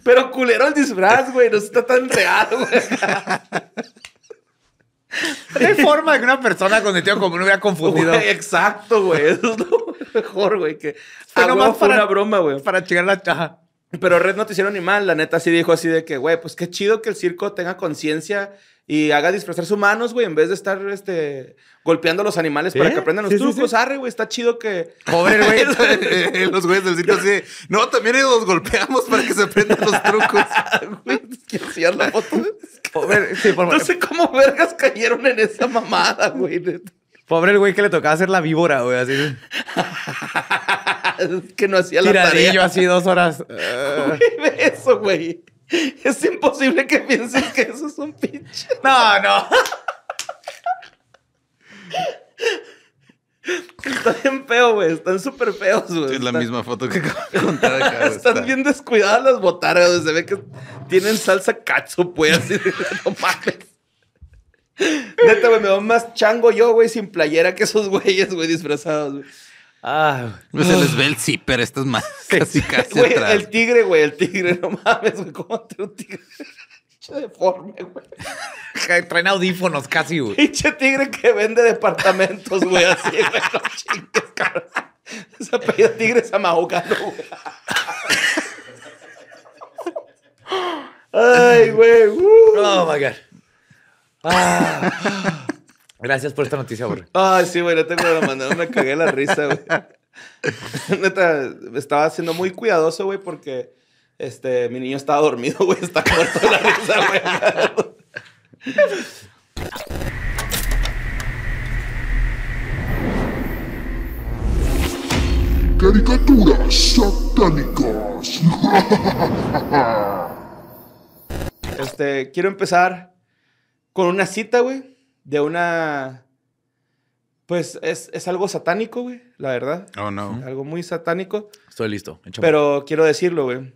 Pero culero el disfraz, güey, no está tan real, güey. No hay forma de que una persona con tío común hubiera confundido. exacto, güey. es mejor, güey. Que para, una broma, güey. Para chingar la chaja. Pero Red no te hicieron ni mal, la neta sí dijo así de que, güey, pues qué chido que el circo tenga conciencia y haga sus manos, güey, en vez de estar este, golpeando a los animales para que aprendan los trucos. Arre, güey, está chido que. Pobre, güey. los güeyes del circo así no, también los golpeamos para que se aprendan los trucos. la foto. Pobre, sí, No sé cómo vergas cayeron en esa mamada, güey. Pobre el güey que le tocaba hacer la víbora, güey, así. que no hacía la tarea. yo así dos horas. eso, güey. Es imposible que pienses que eso es un pinche. No, no. Están bien feos, güey. Están súper feos, güey. es la misma foto que contar acá. Están bien descuidadas las botargas, güey. Se ve que tienen salsa cacho, pues, así de no mames. Neta, güey, me va más chango yo, güey, sin playera que esos güeyes, güey, disfrazados, güey. Ah, se les ve el zipper, esto más casi casi atrás. El tigre, güey, el tigre, no mames, güey, ¿cómo te un tigre? deforme, güey. Traen audífonos casi, güey. Pinche tigre que vende departamentos, güey, así, güey, no chingues, cabrón. Se tigre güey. Ay, güey. Uh. Oh, my God. Ah. Gracias por esta noticia, güey. Ay, sí, güey, no tengo la mandar, me cagué la risa, güey. Neta, estaba siendo muy cuidadoso, güey, porque este, mi niño estaba dormido, güey, está corto la risa, güey. Caricaturas satánicas. Este, quiero empezar con una cita, güey de una... Pues es, algo satánico, güey, la verdad. Oh, no. Algo muy satánico. Estoy listo. Pero quiero decirlo, güey.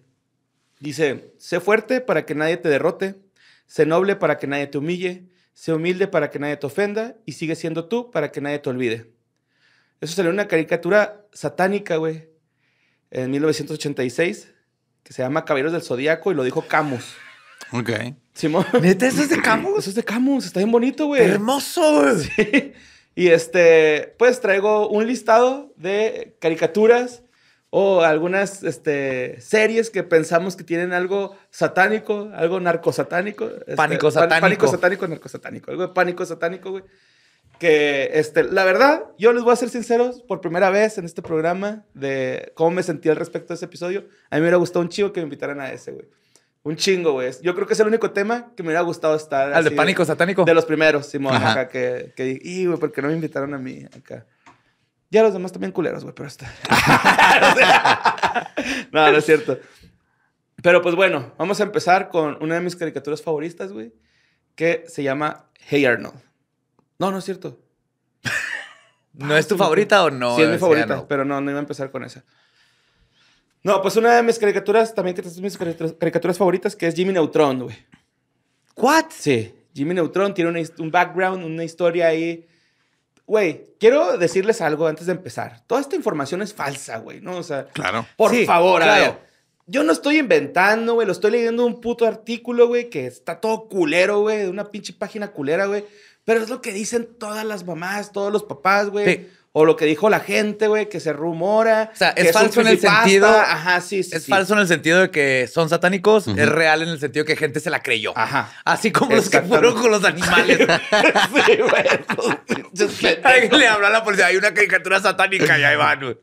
Dice, sé fuerte para que nadie te derrote, sé noble para que nadie te humille, sé humilde para que nadie te ofenda y sigue siendo tú para que nadie te olvide. Eso salió en una caricatura satánica, güey, en 1986, que se llama Caballeros del zodiaco y lo dijo Camus. Ok. Neta, eso es de Camus. Eso es de Camus. Está bien bonito, güey. Hermoso, güey. Sí. Y este, pues traigo un listado de caricaturas o algunas este, series que pensamos que tienen algo satánico, algo narcosatánico. Este, pánico satánico. Pánico satánico, narcosatánico. Algo de pánico satánico, güey. Que, este, la verdad, yo les voy a ser sinceros, por primera vez en este programa de cómo me sentí al respecto de ese episodio, a mí me hubiera gustado un chivo que me invitaran a ese, güey. Un chingo, güey. Yo creo que es el único tema que me hubiera gustado estar. Al ah, de pánico satánico. De los primeros, Simón, acá que, dije, y güey, ¿por no me invitaron a mí acá? Ya los demás también culeros, güey, pero está. no, no es cierto. Pero pues bueno, vamos a empezar con una de mis caricaturas favoritas, güey, que se llama Hey Arnold. No, no es cierto. ¿No es tu ah, favorita o no? Sí, es mi favorita, pero no, no iba a empezar con esa. No, pues una de mis caricaturas, también que es mis caricaturas favoritas, que es Jimmy Neutron, güey. ¿What? Sí, Jimmy Neutron tiene un background, una historia ahí. Güey, quiero decirles algo antes de empezar. Toda esta información es falsa, güey, ¿no? O sea, claro. por favor, a ver. Yo no estoy inventando, güey. Lo estoy leyendo un puto artículo, güey, que está todo culero, güey, de una pinche página culera, güey. Pero es lo que dicen todas las mamás, todos los papás, güey o lo que dijo la gente, güey, que se rumora. O sea, es falso en el sentido. Ajá, sí, sí. Es falso en el sentido de que son satánicos, es real en el sentido de que gente se la creyó. Ajá. Así como los que fueron con los animales. sí, güey. Le habló a la policía, hay una caricatura satánica y ahí van, güey.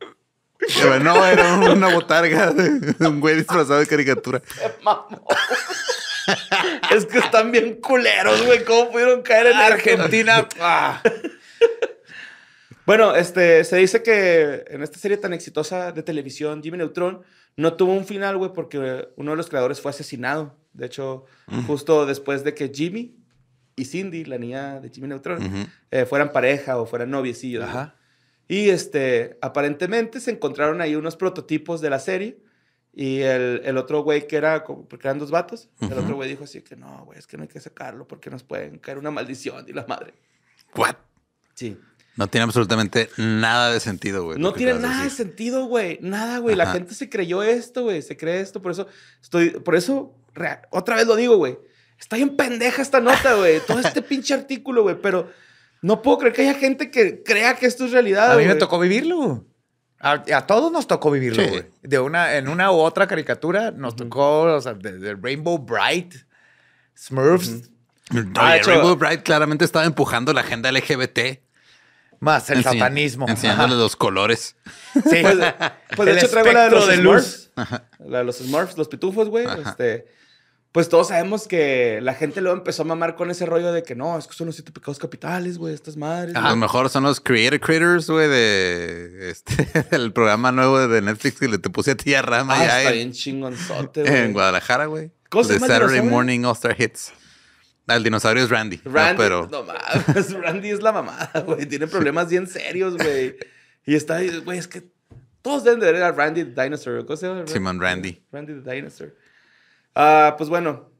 Pero no, era una botarga de un güey disfrazado de caricatura. es que están bien culeros, güey. ¿Cómo pudieron caer en Argentina? Ah. Bueno, este, se dice que en esta serie tan exitosa de televisión, Jimmy Neutron no tuvo un final, güey, porque uno de los creadores fue asesinado. De hecho, mm. justo después de que Jimmy y Cindy, la niña de Jimmy Neutron, eh, fueran pareja o fueran noviecillos. Ajá. Y este, aparentemente se encontraron ahí unos prototipos de la serie. Y el, otro güey que era, porque eran dos vatos, el otro güey dijo así que no, güey, es que no hay que sacarlo porque nos pueden caer una maldición y la madre. ¿What? Sí. No tiene absolutamente nada de sentido, güey. No tiene nada de sentido, güey. Nada, güey. La gente se creyó esto, güey. Se cree esto. Por eso estoy. Por eso, otra vez lo digo, güey. Está bien pendeja esta nota, güey. Todo este pinche artículo, güey. Pero no puedo creer que haya gente que crea que esto es realidad. A mí me tocó vivirlo. A, todos nos tocó vivirlo, güey. De una, en una u otra caricatura nos tocó, o sea, de, Rainbow Bright, Smurfs. Ah, Rainbow Bright claramente estaba empujando la agenda LGBT. Más el satanismo. Enseñándole los colores. Sí. Pues, pues, de hecho traigo la de los de Smurfs. La de los Smurfs, los pitufos, güey. Este, pues todos sabemos que la gente luego empezó a mamar con ese rollo de que no, es que son los siete pecados capitales, güey, estas madres. A lo mejor son los Creator Creators, güey, de este, del programa nuevo de Netflix que le te puse a ti a Rama Ah, en, bien en Guadalajara, güey. Cosas. De Saturday Morning All Star Hits. El dinosaurio es Randy. Randy, no, pero... no mames, Randy es la mamada, güey. Tiene problemas bien serios, güey. Y está, güey, es que todos deben de ver a Randy the Dinosaur. Simon Randy. Randy the Dinosaur. Ah, pues bueno,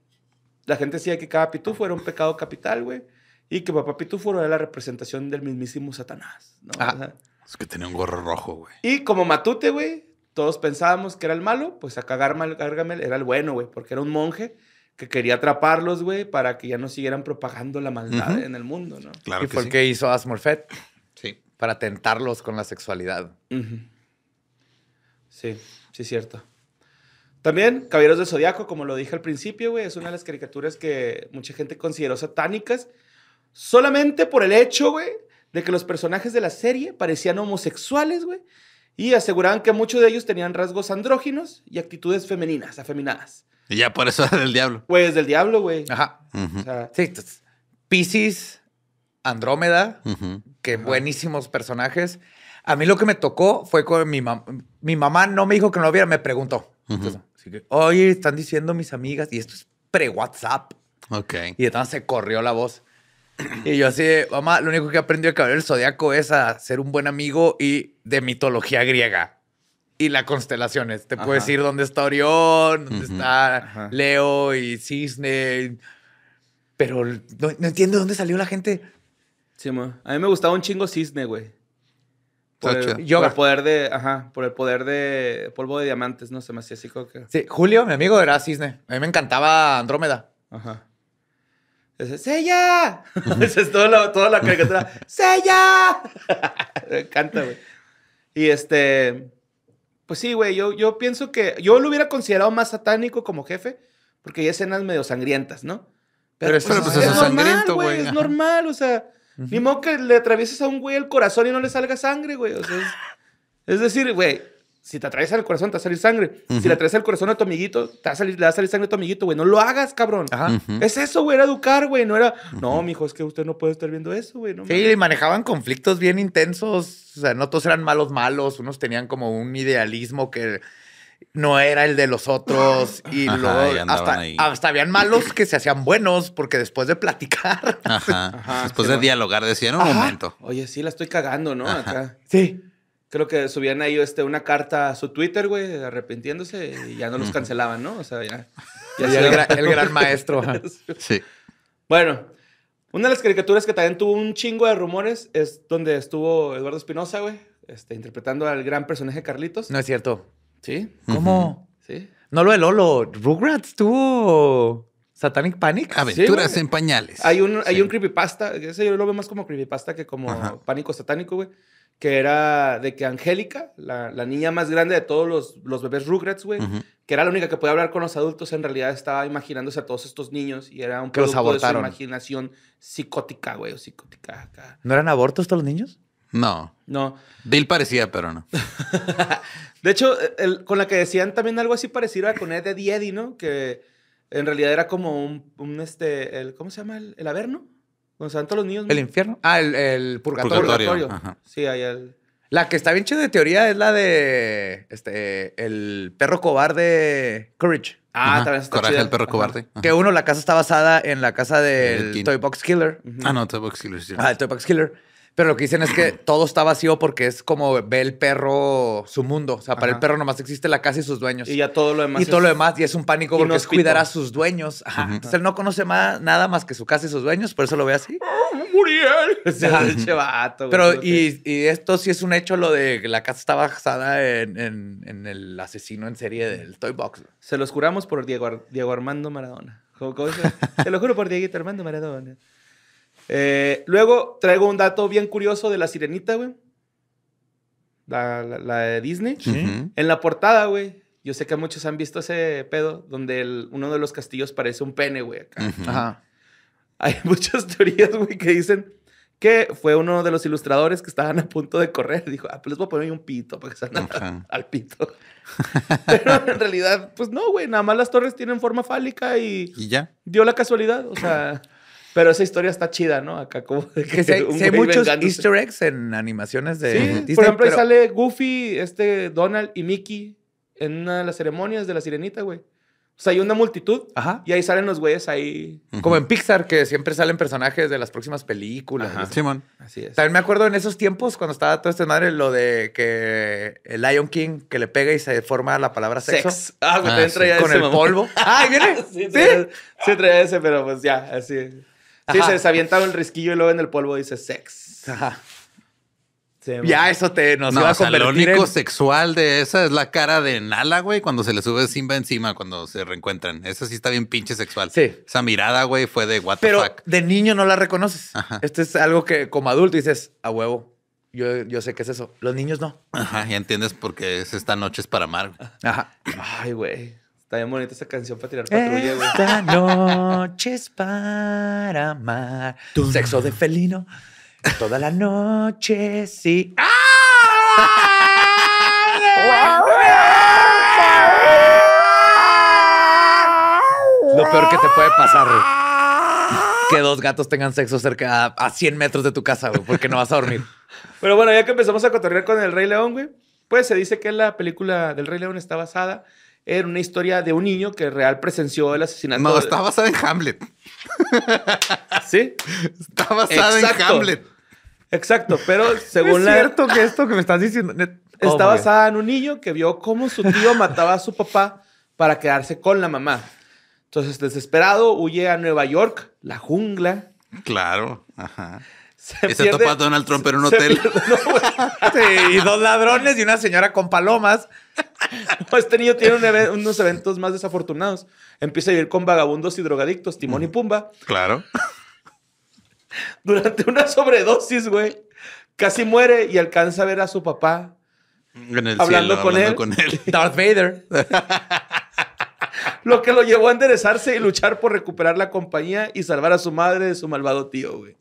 la gente decía que cada pitufo era un pecado capital, güey. Y que papá pitufo era la representación del mismísimo Satanás, ¿no? Ah, es que tenía un gorro rojo, güey. Y como Matute, güey, todos pensábamos que era el malo, pues mal, Gargamel era el bueno, güey, porque era un monje que quería atraparlos, güey, para que ya no siguieran propagando la maldad en el mundo, ¿no? Claro. Y por fue sí. hizo Asmorfet. Sí. Para tentarlos con la sexualidad. Sí, sí, es cierto. También, Caballeros del Zodiaco, como lo dije al principio, güey, es una de las caricaturas que mucha gente consideró satánicas. Solamente por el hecho, güey, de que los personajes de la serie parecían homosexuales, güey. Y aseguraban que muchos de ellos tenían rasgos andróginos y actitudes femeninas, afeminadas. Y ya por eso es del diablo. Güey, es pues, del diablo, güey. Ajá. sí, entonces, Pisces, Andrómeda, que buenísimos personajes. A mí lo que me tocó fue con mi mamá. Mi mamá no me dijo que no lo viera, me preguntó. oye, están diciendo mis amigas, y esto es pre-WhatsApp. Ok. Y entonces se corrió la voz. Y yo así, mamá, lo único que aprendí a caber el zodiaco es a ser un buen amigo y de mitología griega y las constelaciones. Este, te puedes ir dónde está Orión, dónde está Leo y Cisne. Pero no, entiendo dónde salió la gente. Sí, A mí me gustaba un chingo Cisne, güey. Por el, Por el poder de, ajá, por el poder de polvo de diamantes, no sé, me hacía así como que... Sí, Julio, mi amigo, era cisne. A mí me encantaba Andrómeda. Ajá. Ese, ¡Sella! Esa es toda la, toda la caricatura. ¡Sella! me encanta, güey. Y este... Pues sí, güey, yo, yo pienso que yo lo hubiera considerado más satánico como jefe, porque hay escenas medio sangrientas, ¿no? Pero, pero, es, pues, normal, güey, es normal, o sea, ni modo que le atravieses a un güey el corazón y no le salga sangre, güey, o sea, es decir, güey, si te atraes el corazón, te va a salir sangre. Si le atraes el corazón a tu amiguito, te va le va a salir sangre a tu amiguito, güey. No lo hagas, cabrón. Ajá. Es eso, güey, era educar, güey. No era, no, mijo, es que usted no puede estar viendo eso, güey. sí, manejaban conflictos bien intensos. O sea, no todos eran malos, malos. Unos tenían como un idealismo que no era el de los otros y luego hasta, hasta, habían malos que se hacían buenos porque después de platicar. después de dialogar decían un momento. Oye, sí, la estoy cagando, ¿no? Acá. Sí creo que subían ahí este, una carta a su Twitter, güey, arrepintiéndose y ya no los cancelaban, ¿no? O sea, ya. ya el, gran, maestro. sí. Bueno, una de las caricaturas que también tuvo un chingo de rumores es donde estuvo Eduardo Espinosa, güey, este, interpretando al gran personaje Carlitos. No es cierto. ¿Sí? ¿Cómo? Sí. No lo de Lolo. Rugrats tuvo. Satanic Panic. Aventuras en pañales. Hay un, hay un creepypasta. Ese yo lo veo más como creepypasta que como pánico satánico, güey que era de que Angélica, la, niña más grande de todos los, bebés Rugrats, güey, que era la única que podía hablar con los adultos, en realidad estaba imaginándose a todos estos niños y era un producto de su imaginación psicótica, güey, o psicótica ¿No eran abortos todos los niños? No. No. Bill parecía, pero no. de hecho, e, con la que decían también algo así parecido a con Eddie, Eddie ¿no? Que en realidad era como un, este, ¿cómo se llama? El, el Averno. Donde están todos los niños. ¿El infierno? Ah, el, el purgatorio. purgatorio. Sí, ahí el... La que está bien chida de teoría es la de este el perro cobarde Courage. Ah, Ajá. también está Coraje el perro cobarde. Que uno, la casa está basada en la casa del Toy Box Killer. Ah, no, Toy Box Killer. Ah, el Toy Box Killer. Pero lo que dicen es que todo está vacío porque es como ve el perro su mundo. O sea, para el perro nomás existe la casa y sus dueños. Y ya todo lo demás. Y todo lo demás. Y es un pánico porque es cuidar a sus dueños. Entonces él no conoce nada más que su casa y sus dueños. Por eso lo ve así. Oh, Muriel. O sea, Pero, y, y, esto sí es un hecho, lo de que la casa estaba basada en, el asesino en serie del Toy Box. Se los juramos por Diego, Diego Armando Maradona. se... lo juro por Diego Armando Maradona. Eh, luego traigo un dato bien curioso de la sirenita, güey. La, de Disney. En la portada, güey. Yo sé que muchos han visto ese pedo donde el, uno de los castillos parece un pene, güey. Hay muchas teorías, güey, que dicen que fue uno de los ilustradores que estaban a punto de correr. Dijo, ah, pues les voy a poner un pito para que salgan al pito. Pero en realidad, pues no, güey, nada más las torres tienen forma fálica y. Y ya. Dio la casualidad, o sea. Pero esa historia está chida, ¿no? Acá como que, hay muchos easter eggs en animaciones de sí, Por ejemplo, ahí sale Goofy, este Donald y Mickey en una de las ceremonias de la sirenita, güey. O sea, hay una multitud Ajá. y ahí salen los güeyes ahí. Como en Pixar, que siempre salen personajes de las próximas películas. Ajá, Simón. Así es. También me acuerdo en esos tiempos, cuando estaba todo este madre, lo de que el Lion King que le pega y se forma la palabra sexo. Sex. Ah, güey, sí. Ah, Con ese el polvo. ¡Ay, ah, viene! sí, sí, traía ese, pero pues ya, así. Sí, se desavientaba el risquillo y luego en el polvo dice sex. Ajá. ya eso te nos no, a único sexual de esa es la cara de Nala, güey, cuando se le sube Simba encima, cuando se reencuentran. Esa sí está bien pinche sexual. Sí. Esa mirada, güey, fue de what Pero the fuck. de niño no la reconoces. Ajá. Esto es algo que como adulto dices, a huevo. Yo, yo sé qué es eso. Los niños no. Ajá, ya entiendes por qué es esta noche es para amar. Ajá. Ay, güey. Está bien bonita esa canción para tirar patrulla, güey. Esta noche es para amar. Sexo de felino. Toda la noche, sí. Lo peor que te puede pasar, güey. Que dos gatos tengan sexo cerca a, a 100 metros de tu casa, güey, porque no vas a dormir. Pero bueno, ya que empezamos a cotorrear con El Rey León, güey, pues se dice que la película del Rey León está basada era una historia de un niño que real presenció el asesinato. No, está basada en Hamlet. ¿Sí? Está basada en Hamlet. Exacto, pero según la... Es cierto que esto que me estás diciendo... está basada en un niño que vio cómo su tío mataba a su papá para quedarse con la mamá. Entonces, desesperado, huye a Nueva York, la jungla. Claro, ajá. Se, se topa a Donald Trump en un hotel. sí, y dos ladrones y una señora con palomas. este niño tiene unos eventos más desafortunados. Empieza a vivir con vagabundos y drogadictos, Timón y Pumba. Claro. Durante una sobredosis, güey, casi muere y alcanza a ver a su papá hablando, con él. Darth Vader. lo que lo llevó a enderezarse y luchar por recuperar la compañía y salvar a su madre de su malvado tío, güey.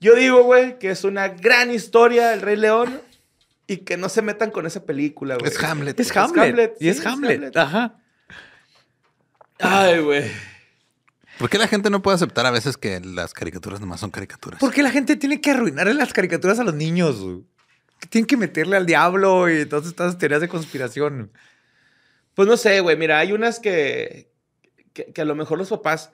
Yo digo, güey, que es una gran historia El Rey León y que no se metan con esa película, güey. Es Hamlet. Es Hamlet. Y es, Hamlet. Ajá. Ay, güey. ¿Por qué la gente no puede aceptar a veces que las caricaturas nomás son caricaturas? Porque la gente tiene que arruinarle las caricaturas a los niños. tienen que meterle al diablo y todas estas teorías de conspiración. Pues no sé, güey. Mira, hay unas que, que a lo mejor los papás.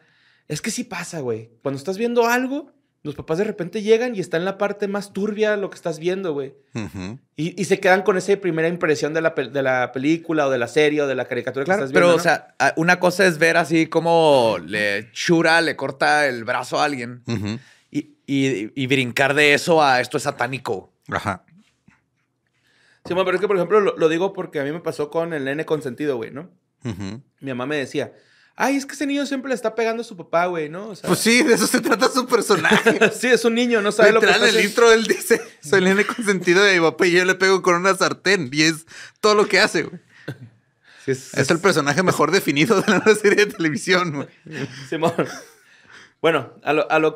Es que sí pasa, güey. Cuando estás viendo algo los papás de repente llegan y están en la parte más turbia de lo que estás viendo, güey. y, se quedan con esa primera impresión de la, película o de la serie o de la caricatura que estás viendo. Pero, o sea, una cosa es ver así como le chura, le corta el brazo a alguien y, brincar de eso a esto es satánico. Ajá. Sí, pero es que, por ejemplo, lo, digo porque a mí me pasó con el nene consentido, güey, ¿no? Mi mamá me decía, Ay, es que ese niño siempre le está pegando a su papá, güey, ¿no? pues sí, de eso se trata su personaje. sí, es un niño, no sabe lo que está en el intro él dice, soy el nene consentido de mi papá y yo le pego con una sartén. Y es todo lo que hace, güey. es, el personaje mejor definido de la serie de televisión, güey. Simón. Bueno,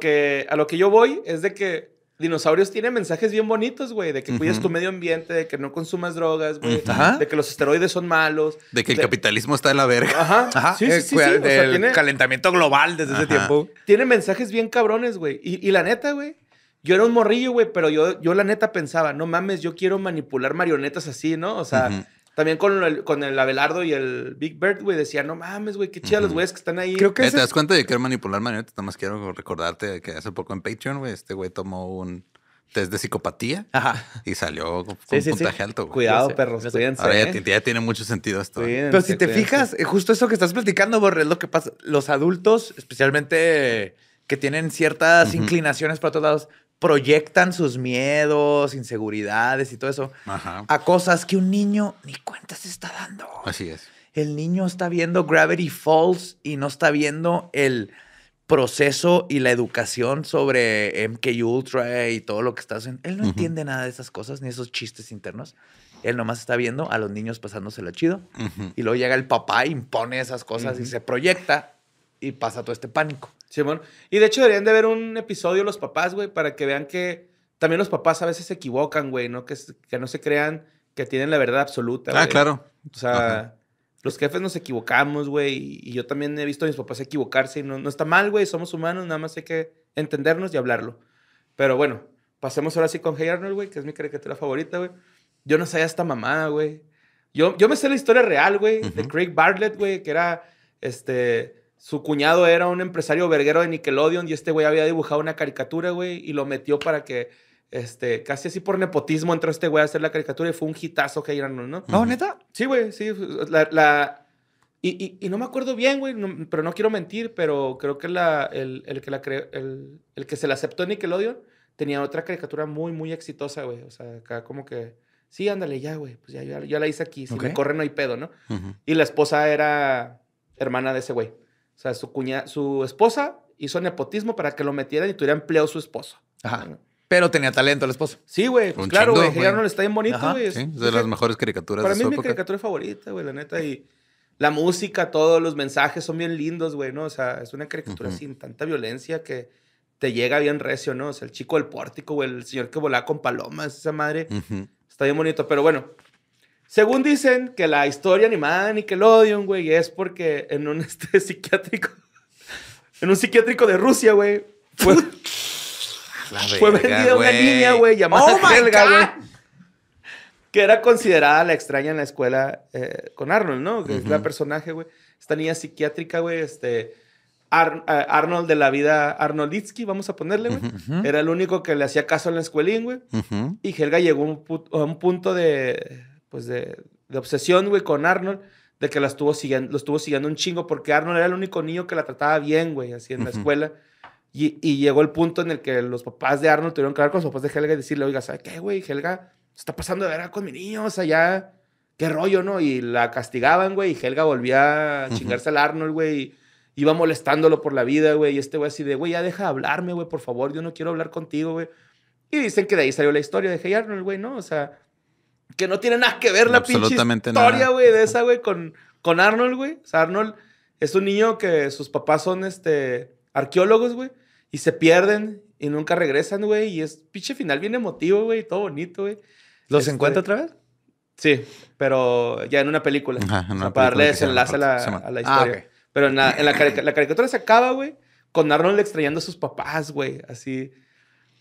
que, a lo que yo voy es de que Dinosaurios tiene mensajes bien bonitos, güey, de que cuidas tu medio ambiente, de que no consumas drogas, güey, de que los esteroides son malos, de que el capitalismo está en la verga. Ajá. Ajá. Sí, eh, El, calentamiento global desde ese tiempo. Tiene mensajes bien cabrones, güey. Y, la neta, güey, yo era un morrillo, güey, pero yo, yo la neta pensaba, no mames, yo quiero manipular marionetas así, ¿no? O sea, también con, el, con el Abelardo y el Big Bird, güey, decía, no mames, güey, qué chidas los güeyes que están ahí. Creo que eh, ¿Te das cuenta de que manipular marionetas? Nada más quiero recordarte que hace poco en Patreon, güey, este güey tomó un test de psicopatía y salió con, sí, sí, puntaje sí. alto. Cuidado, perros, cuídense. Ahora ya, ¿eh? ya, tiene mucho sentido esto. ¿eh? Pero si te fijas, justo eso que estás platicando, Borre, es lo que pasa. Los adultos, especialmente que tienen ciertas inclinaciones para todos lados, proyectan sus miedos, inseguridades y todo eso a cosas que un niño ni cuenta se está dando. Así es. El niño está viendo Gravity Falls y no está viendo el proceso y la educación sobre MK Ultra y todo lo que está haciendo. Él no entiende nada de esas cosas ni esos chistes internos. Él nomás está viendo a los niños pasándosela chido. Y luego llega el papá, impone esas cosas y se proyecta y pasa todo este pánico. Y de hecho deberían de ver un episodio los papás, güey, para que vean que también los papás a veces se equivocan, güey, ¿no? Que, que no se crean que tienen la verdad absoluta. Ah, claro. O sea, los jefes nos equivocamos, güey, y yo también he visto a mis papás equivocarse y no, está mal, güey, somos humanos, nada más hay que entendernos y hablarlo. Pero bueno, pasemos ahora sí con Hey Arnold, güey, que es mi caricatura favorita, güey. Yo no sé esta mamada, güey. Yo, yo me sé la historia real, güey, de Craig Bartlett, güey, que era, este, su cuñado era un empresario verguero de Nickelodeon y este güey había dibujado una caricatura, güey, y lo metió para que, este, casi así por nepotismo entró este güey a hacer la caricatura y fue un hitazo que eran, ¿no? ¿No, neta? Sí, güey, sí. La, y, no me acuerdo bien, güey, pero no quiero mentir, pero creo que la, el, que la el, que se la aceptó en Nickelodeon tenía otra caricatura muy, muy exitosa, güey. O sea, acá como que sí, ándale, ya, güey, pues ya, la hice aquí, si me corre no hay pedo, ¿no? Y la esposa era hermana de ese güey. O sea, su, cuña, su esposa hizo nepotismo para que lo metieran y tuviera empleo su esposo. Ajá. Pero tenía talento el esposo. Sí, güey. Pues claro, güey. está bien bonito, güey. Sí, es de las mejores caricaturas para Para mí es mi caricatura favorita, güey, la neta. Y la música, todos los mensajes son bien lindos, güey, ¿no? O sea, es una caricatura sin tanta violencia que te llega bien recio, ¿no? O sea, el chico del pórtico, güey, el señor que volaba con palomas, esa madre. Está bien bonito. Pero bueno, según dicen que la historia animada de Nickelodeon, güey, es porque en un este, psiquiátrico, en un psiquiátrico de Rusia, güey, fue, vendida una niña, güey, llamada Helga, oh güey. Que era considerada la extraña en la escuela eh, con Arnold, ¿no? Que la personaje, güey. Esta niña psiquiátrica, güey, este... Eh, Arnold de la vida, Arnolditsky, vamos a ponerle, güey. Era el único que le hacía caso en la escuelín, güey. Y Helga llegó a un punto de pues de, obsesión, güey, con Arnold, de que la estuvo siguiendo, lo estuvo siguiendo un chingo, porque Arnold era el único niño que la trataba bien, güey, así en la escuela. Y, llegó el punto en el que los papás de Arnold tuvieron que hablar con los papás de Helga y decirle, oiga, ¿sabe qué, güey? Helga está pasando de verga con mi niño, o sea, ya, qué rollo, ¿no? Y la castigaban, güey, y Helga volvía a chingarse al Arnold, güey, y iba molestándolo por la vida, güey, y este güey así de, güey, ya deja de hablarme, güey, por favor, yo no quiero hablar contigo, güey. Y dicen que de ahí salió la historia de Hey Arnold, güey, ¿no? O sea, que no tiene nada que ver la pinche historia, güey, de esa, güey, con, con Arnold, güey. O sea, Arnold es un niño que sus papás son este, arqueólogos, güey, y se pierden y nunca regresan, güey. Y es pinche final bien emotivo, güey, todo bonito, güey. ¿Los este, encuentra otra vez? Sí, pero ya en una película. Ajá, en una para darle desenlace a la, ah, historia. Pero en, la, la, caricatura se acaba, güey, con Arnold extrañando a sus papás, güey, así.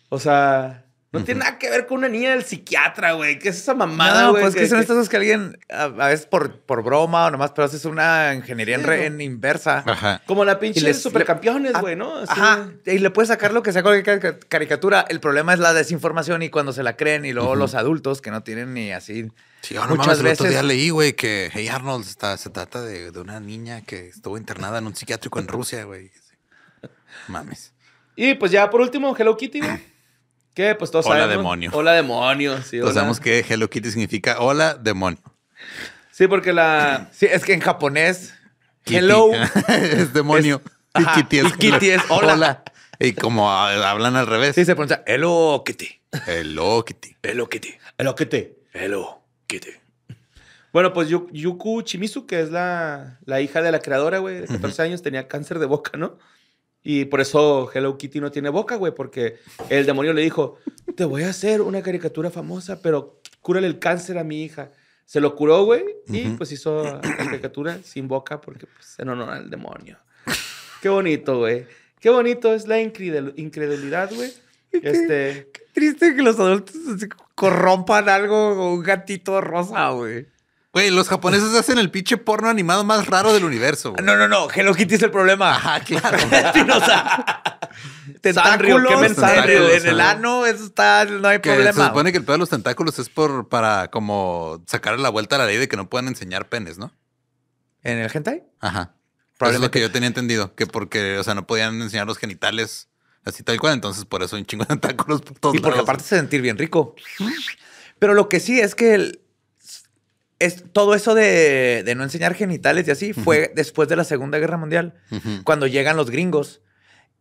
O sea, no tiene nada que ver con una niña del psiquiatra, güey. ¿Qué es esa mamada, güey? No, pues que, que son estas cosas que alguien, a, veces por, broma o nomás, pero haces una ingeniería en, inversa. Ajá. Como la pinche de supercampeones, güey, ¿no? Ah, ajá. Y le puedes sacar lo que sea cualquier caricatura. El problema es la desinformación y cuando se la creen y luego los adultos que no tienen ni así. Sí, yo no mames, veces... el otro día leí, güey, que Hey Arnold está, se trata de, una niña que estuvo internada en un psiquiátrico en Rusia, güey. Mames. Y pues ya por último, Hello Kitty, ¿Qué? Pues todos hola sabemos. Hola demonio. Hola demonio, sí. Todos sabemos que Hello Kitty significa hola demonio. Sí, porque la. Sí, es que en japonés, hello es demonio. Kitty es, es hola. Y como hablan al revés. Sí, se pronuncia hello Kitty. Hello Kitty. Hello Kitty. Hello Kitty. Hello Kitty. Bueno, pues Yuku Chimizu, que es la, la hija de la creadora, güey, de 14 años, tenía cáncer de boca, ¿no? Y por eso Hello Kitty no tiene boca, güey, porque el demonio le dijo, te voy a hacer una caricatura famosa, pero cúrale el cáncer a mi hija. Se lo curó, güey, y pues hizo la caricatura sin boca porque pues, no al demonio. Qué bonito, güey. Qué bonito es la incredulidad, güey. Este... Qué, triste que los adultos corrompan algo un gatito rosa, güey. Güey, los japoneses hacen el pinche porno animado más raro del universo. No, no, no. Hello Kitty es el problema. Ajá, claro. tentáculos ¿qué mensaje? En, el, ano, eso está, no hay problema. Se supone que el pedo de los tentáculos es por para como sacar la vuelta a la ley de que no puedan enseñar penes, ¿no? ¿En el hentai? Ajá. Eso es lo que yo tenía entendido, que porque, o sea, no podían enseñar los genitales así tal cual, entonces por eso hay un chingo de tentáculos por Y porque aparte se sentir bien rico. Pero lo que sí es que el, es, todo eso de, no enseñar genitales y así fue después de la Segunda Guerra Mundial, cuando llegan los gringos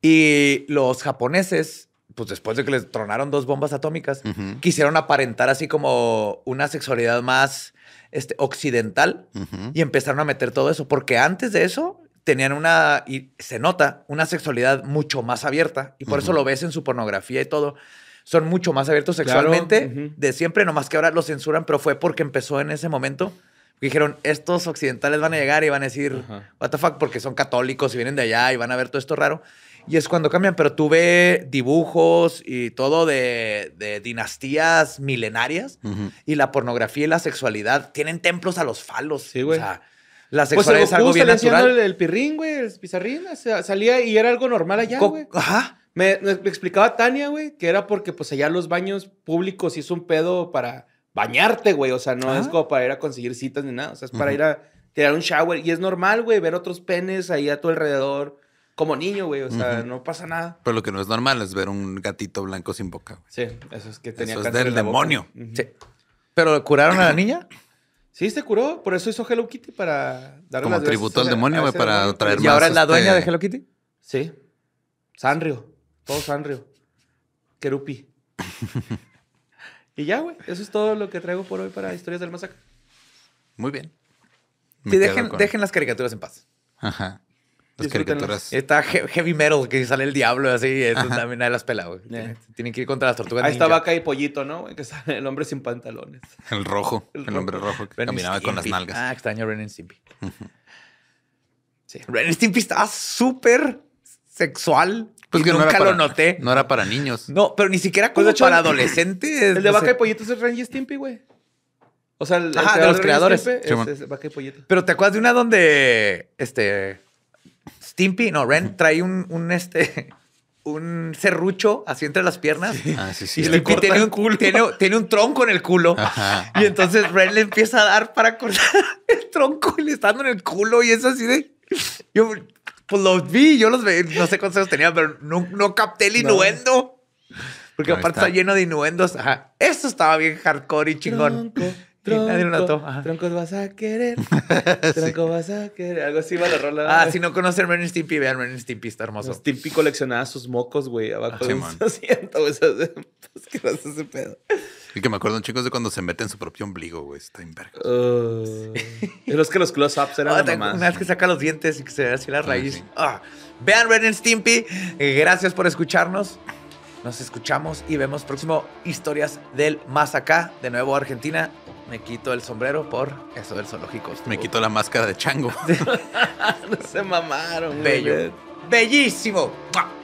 y los japoneses, pues después de que les tronaron dos bombas atómicas, quisieron aparentar así como una sexualidad más este, occidental y empezaron a meter todo eso, porque antes de eso tenían una, y se nota, una sexualidad mucho más abierta y por eso lo ves en su pornografía y todo son mucho más abiertos sexualmente de siempre, nomás que ahora lo censuran, pero fue porque empezó en ese momento. Dijeron, estos occidentales van a llegar y van a decir, what the fuck, porque son católicos y vienen de allá y van a ver todo esto raro. Y es cuando cambian, pero tú tuve dibujos y todo de, dinastías milenarias y la pornografía y la sexualidad tienen templos a los falos. Sí, güey. O sea, la pues, sexualidad es algo bien natural. El, el pirrín, güey, el pizarrín, salía y era algo normal allá, güey. Ajá. Me, explicaba Tania, güey, que era porque pues allá los baños públicos es un pedo para bañarte, güey. O sea, no es ah. como para ir a conseguir citas ni nada. O sea, es para ir a tirar un shower. Y es normal, güey, ver otros penes ahí a tu alrededor. Como niño, güey. O sea, no pasa nada. Pero lo que no es normal es ver un gatito blanco sin boca, güey. Sí, eso es que tenía eso es del demonio. Sí. ¿Pero curaron a la niña? Sí, se curó. Por eso hizo Hello Kitty para darle Como tributo al demonio, güey, para traer más. ¿Y ahora es la dueña de este, Hello Kitty? Sí. Sanrio todo Sanrio, Kerupi. y ya, güey, eso es todo lo que traigo por hoy para Historias del Masacre. Muy bien. Sí, dejen, dejen las caricaturas en paz. Ajá. Las caricaturas. Está Heavy Metal, que sale el diablo, así. Eso también de las pelas, güey. Tienen que ir contra las tortugas. Ahí está vaca y pollito, ¿no? Que sale el hombre sin pantalones. El rojo. El, hombre rojo que con las nalgas. Ah, extraño Ren Stimpy. sí. Ren and Stimpy estaba súper sexual pues nunca lo noté. No era para niños. No, pero ni siquiera pues como para adolescentes. El de Vaca y Pollitos es y Stimpy, güey. O sea, el, de los creadores. es, Vaca y Pero te acuerdas de una donde este Stimpy, no, Ren trae un, un este un serrucho así entre las piernas. Ah, sí, sí. Y, tiene, un, tronco en el culo. Y entonces Ren le empieza a dar para cortar el tronco y le está dando en el culo. Y es así de. Yo pues los vi, yo los vi. no sé cuántos años tenía, pero no, no capté el innuendo. Porque aparte está. lleno de innuendos. Ajá. Eso estaba bien hardcore y chingón. Tronco, tronco, y nadie troncos vas a querer. tronco vas a querer. Algo así va la rola. Ah, si no conocen Merlin Stimpy, vean Ren Stimpy, está hermoso. Stimpy coleccionaba sus mocos, güey, abajo. Ah, de sí, man. Lo siento, güey. ese pedo? Y que me acuerdo chicos, de cuando se mete en su propio ombligo, güey. Está en verga. es uh, que los close-ups eran ah, más. más. Una vez que saca los dientes y que se ve así la ah, raíz. Ah, vean Ren and Stimpy. Eh, gracias por escucharnos. Nos escuchamos y vemos próximo Historias del Más Acá. De nuevo Argentina. Me quito el sombrero por eso del zoológico. Me quito la máscara de chango. no se mamaron. güey. Bellísimo.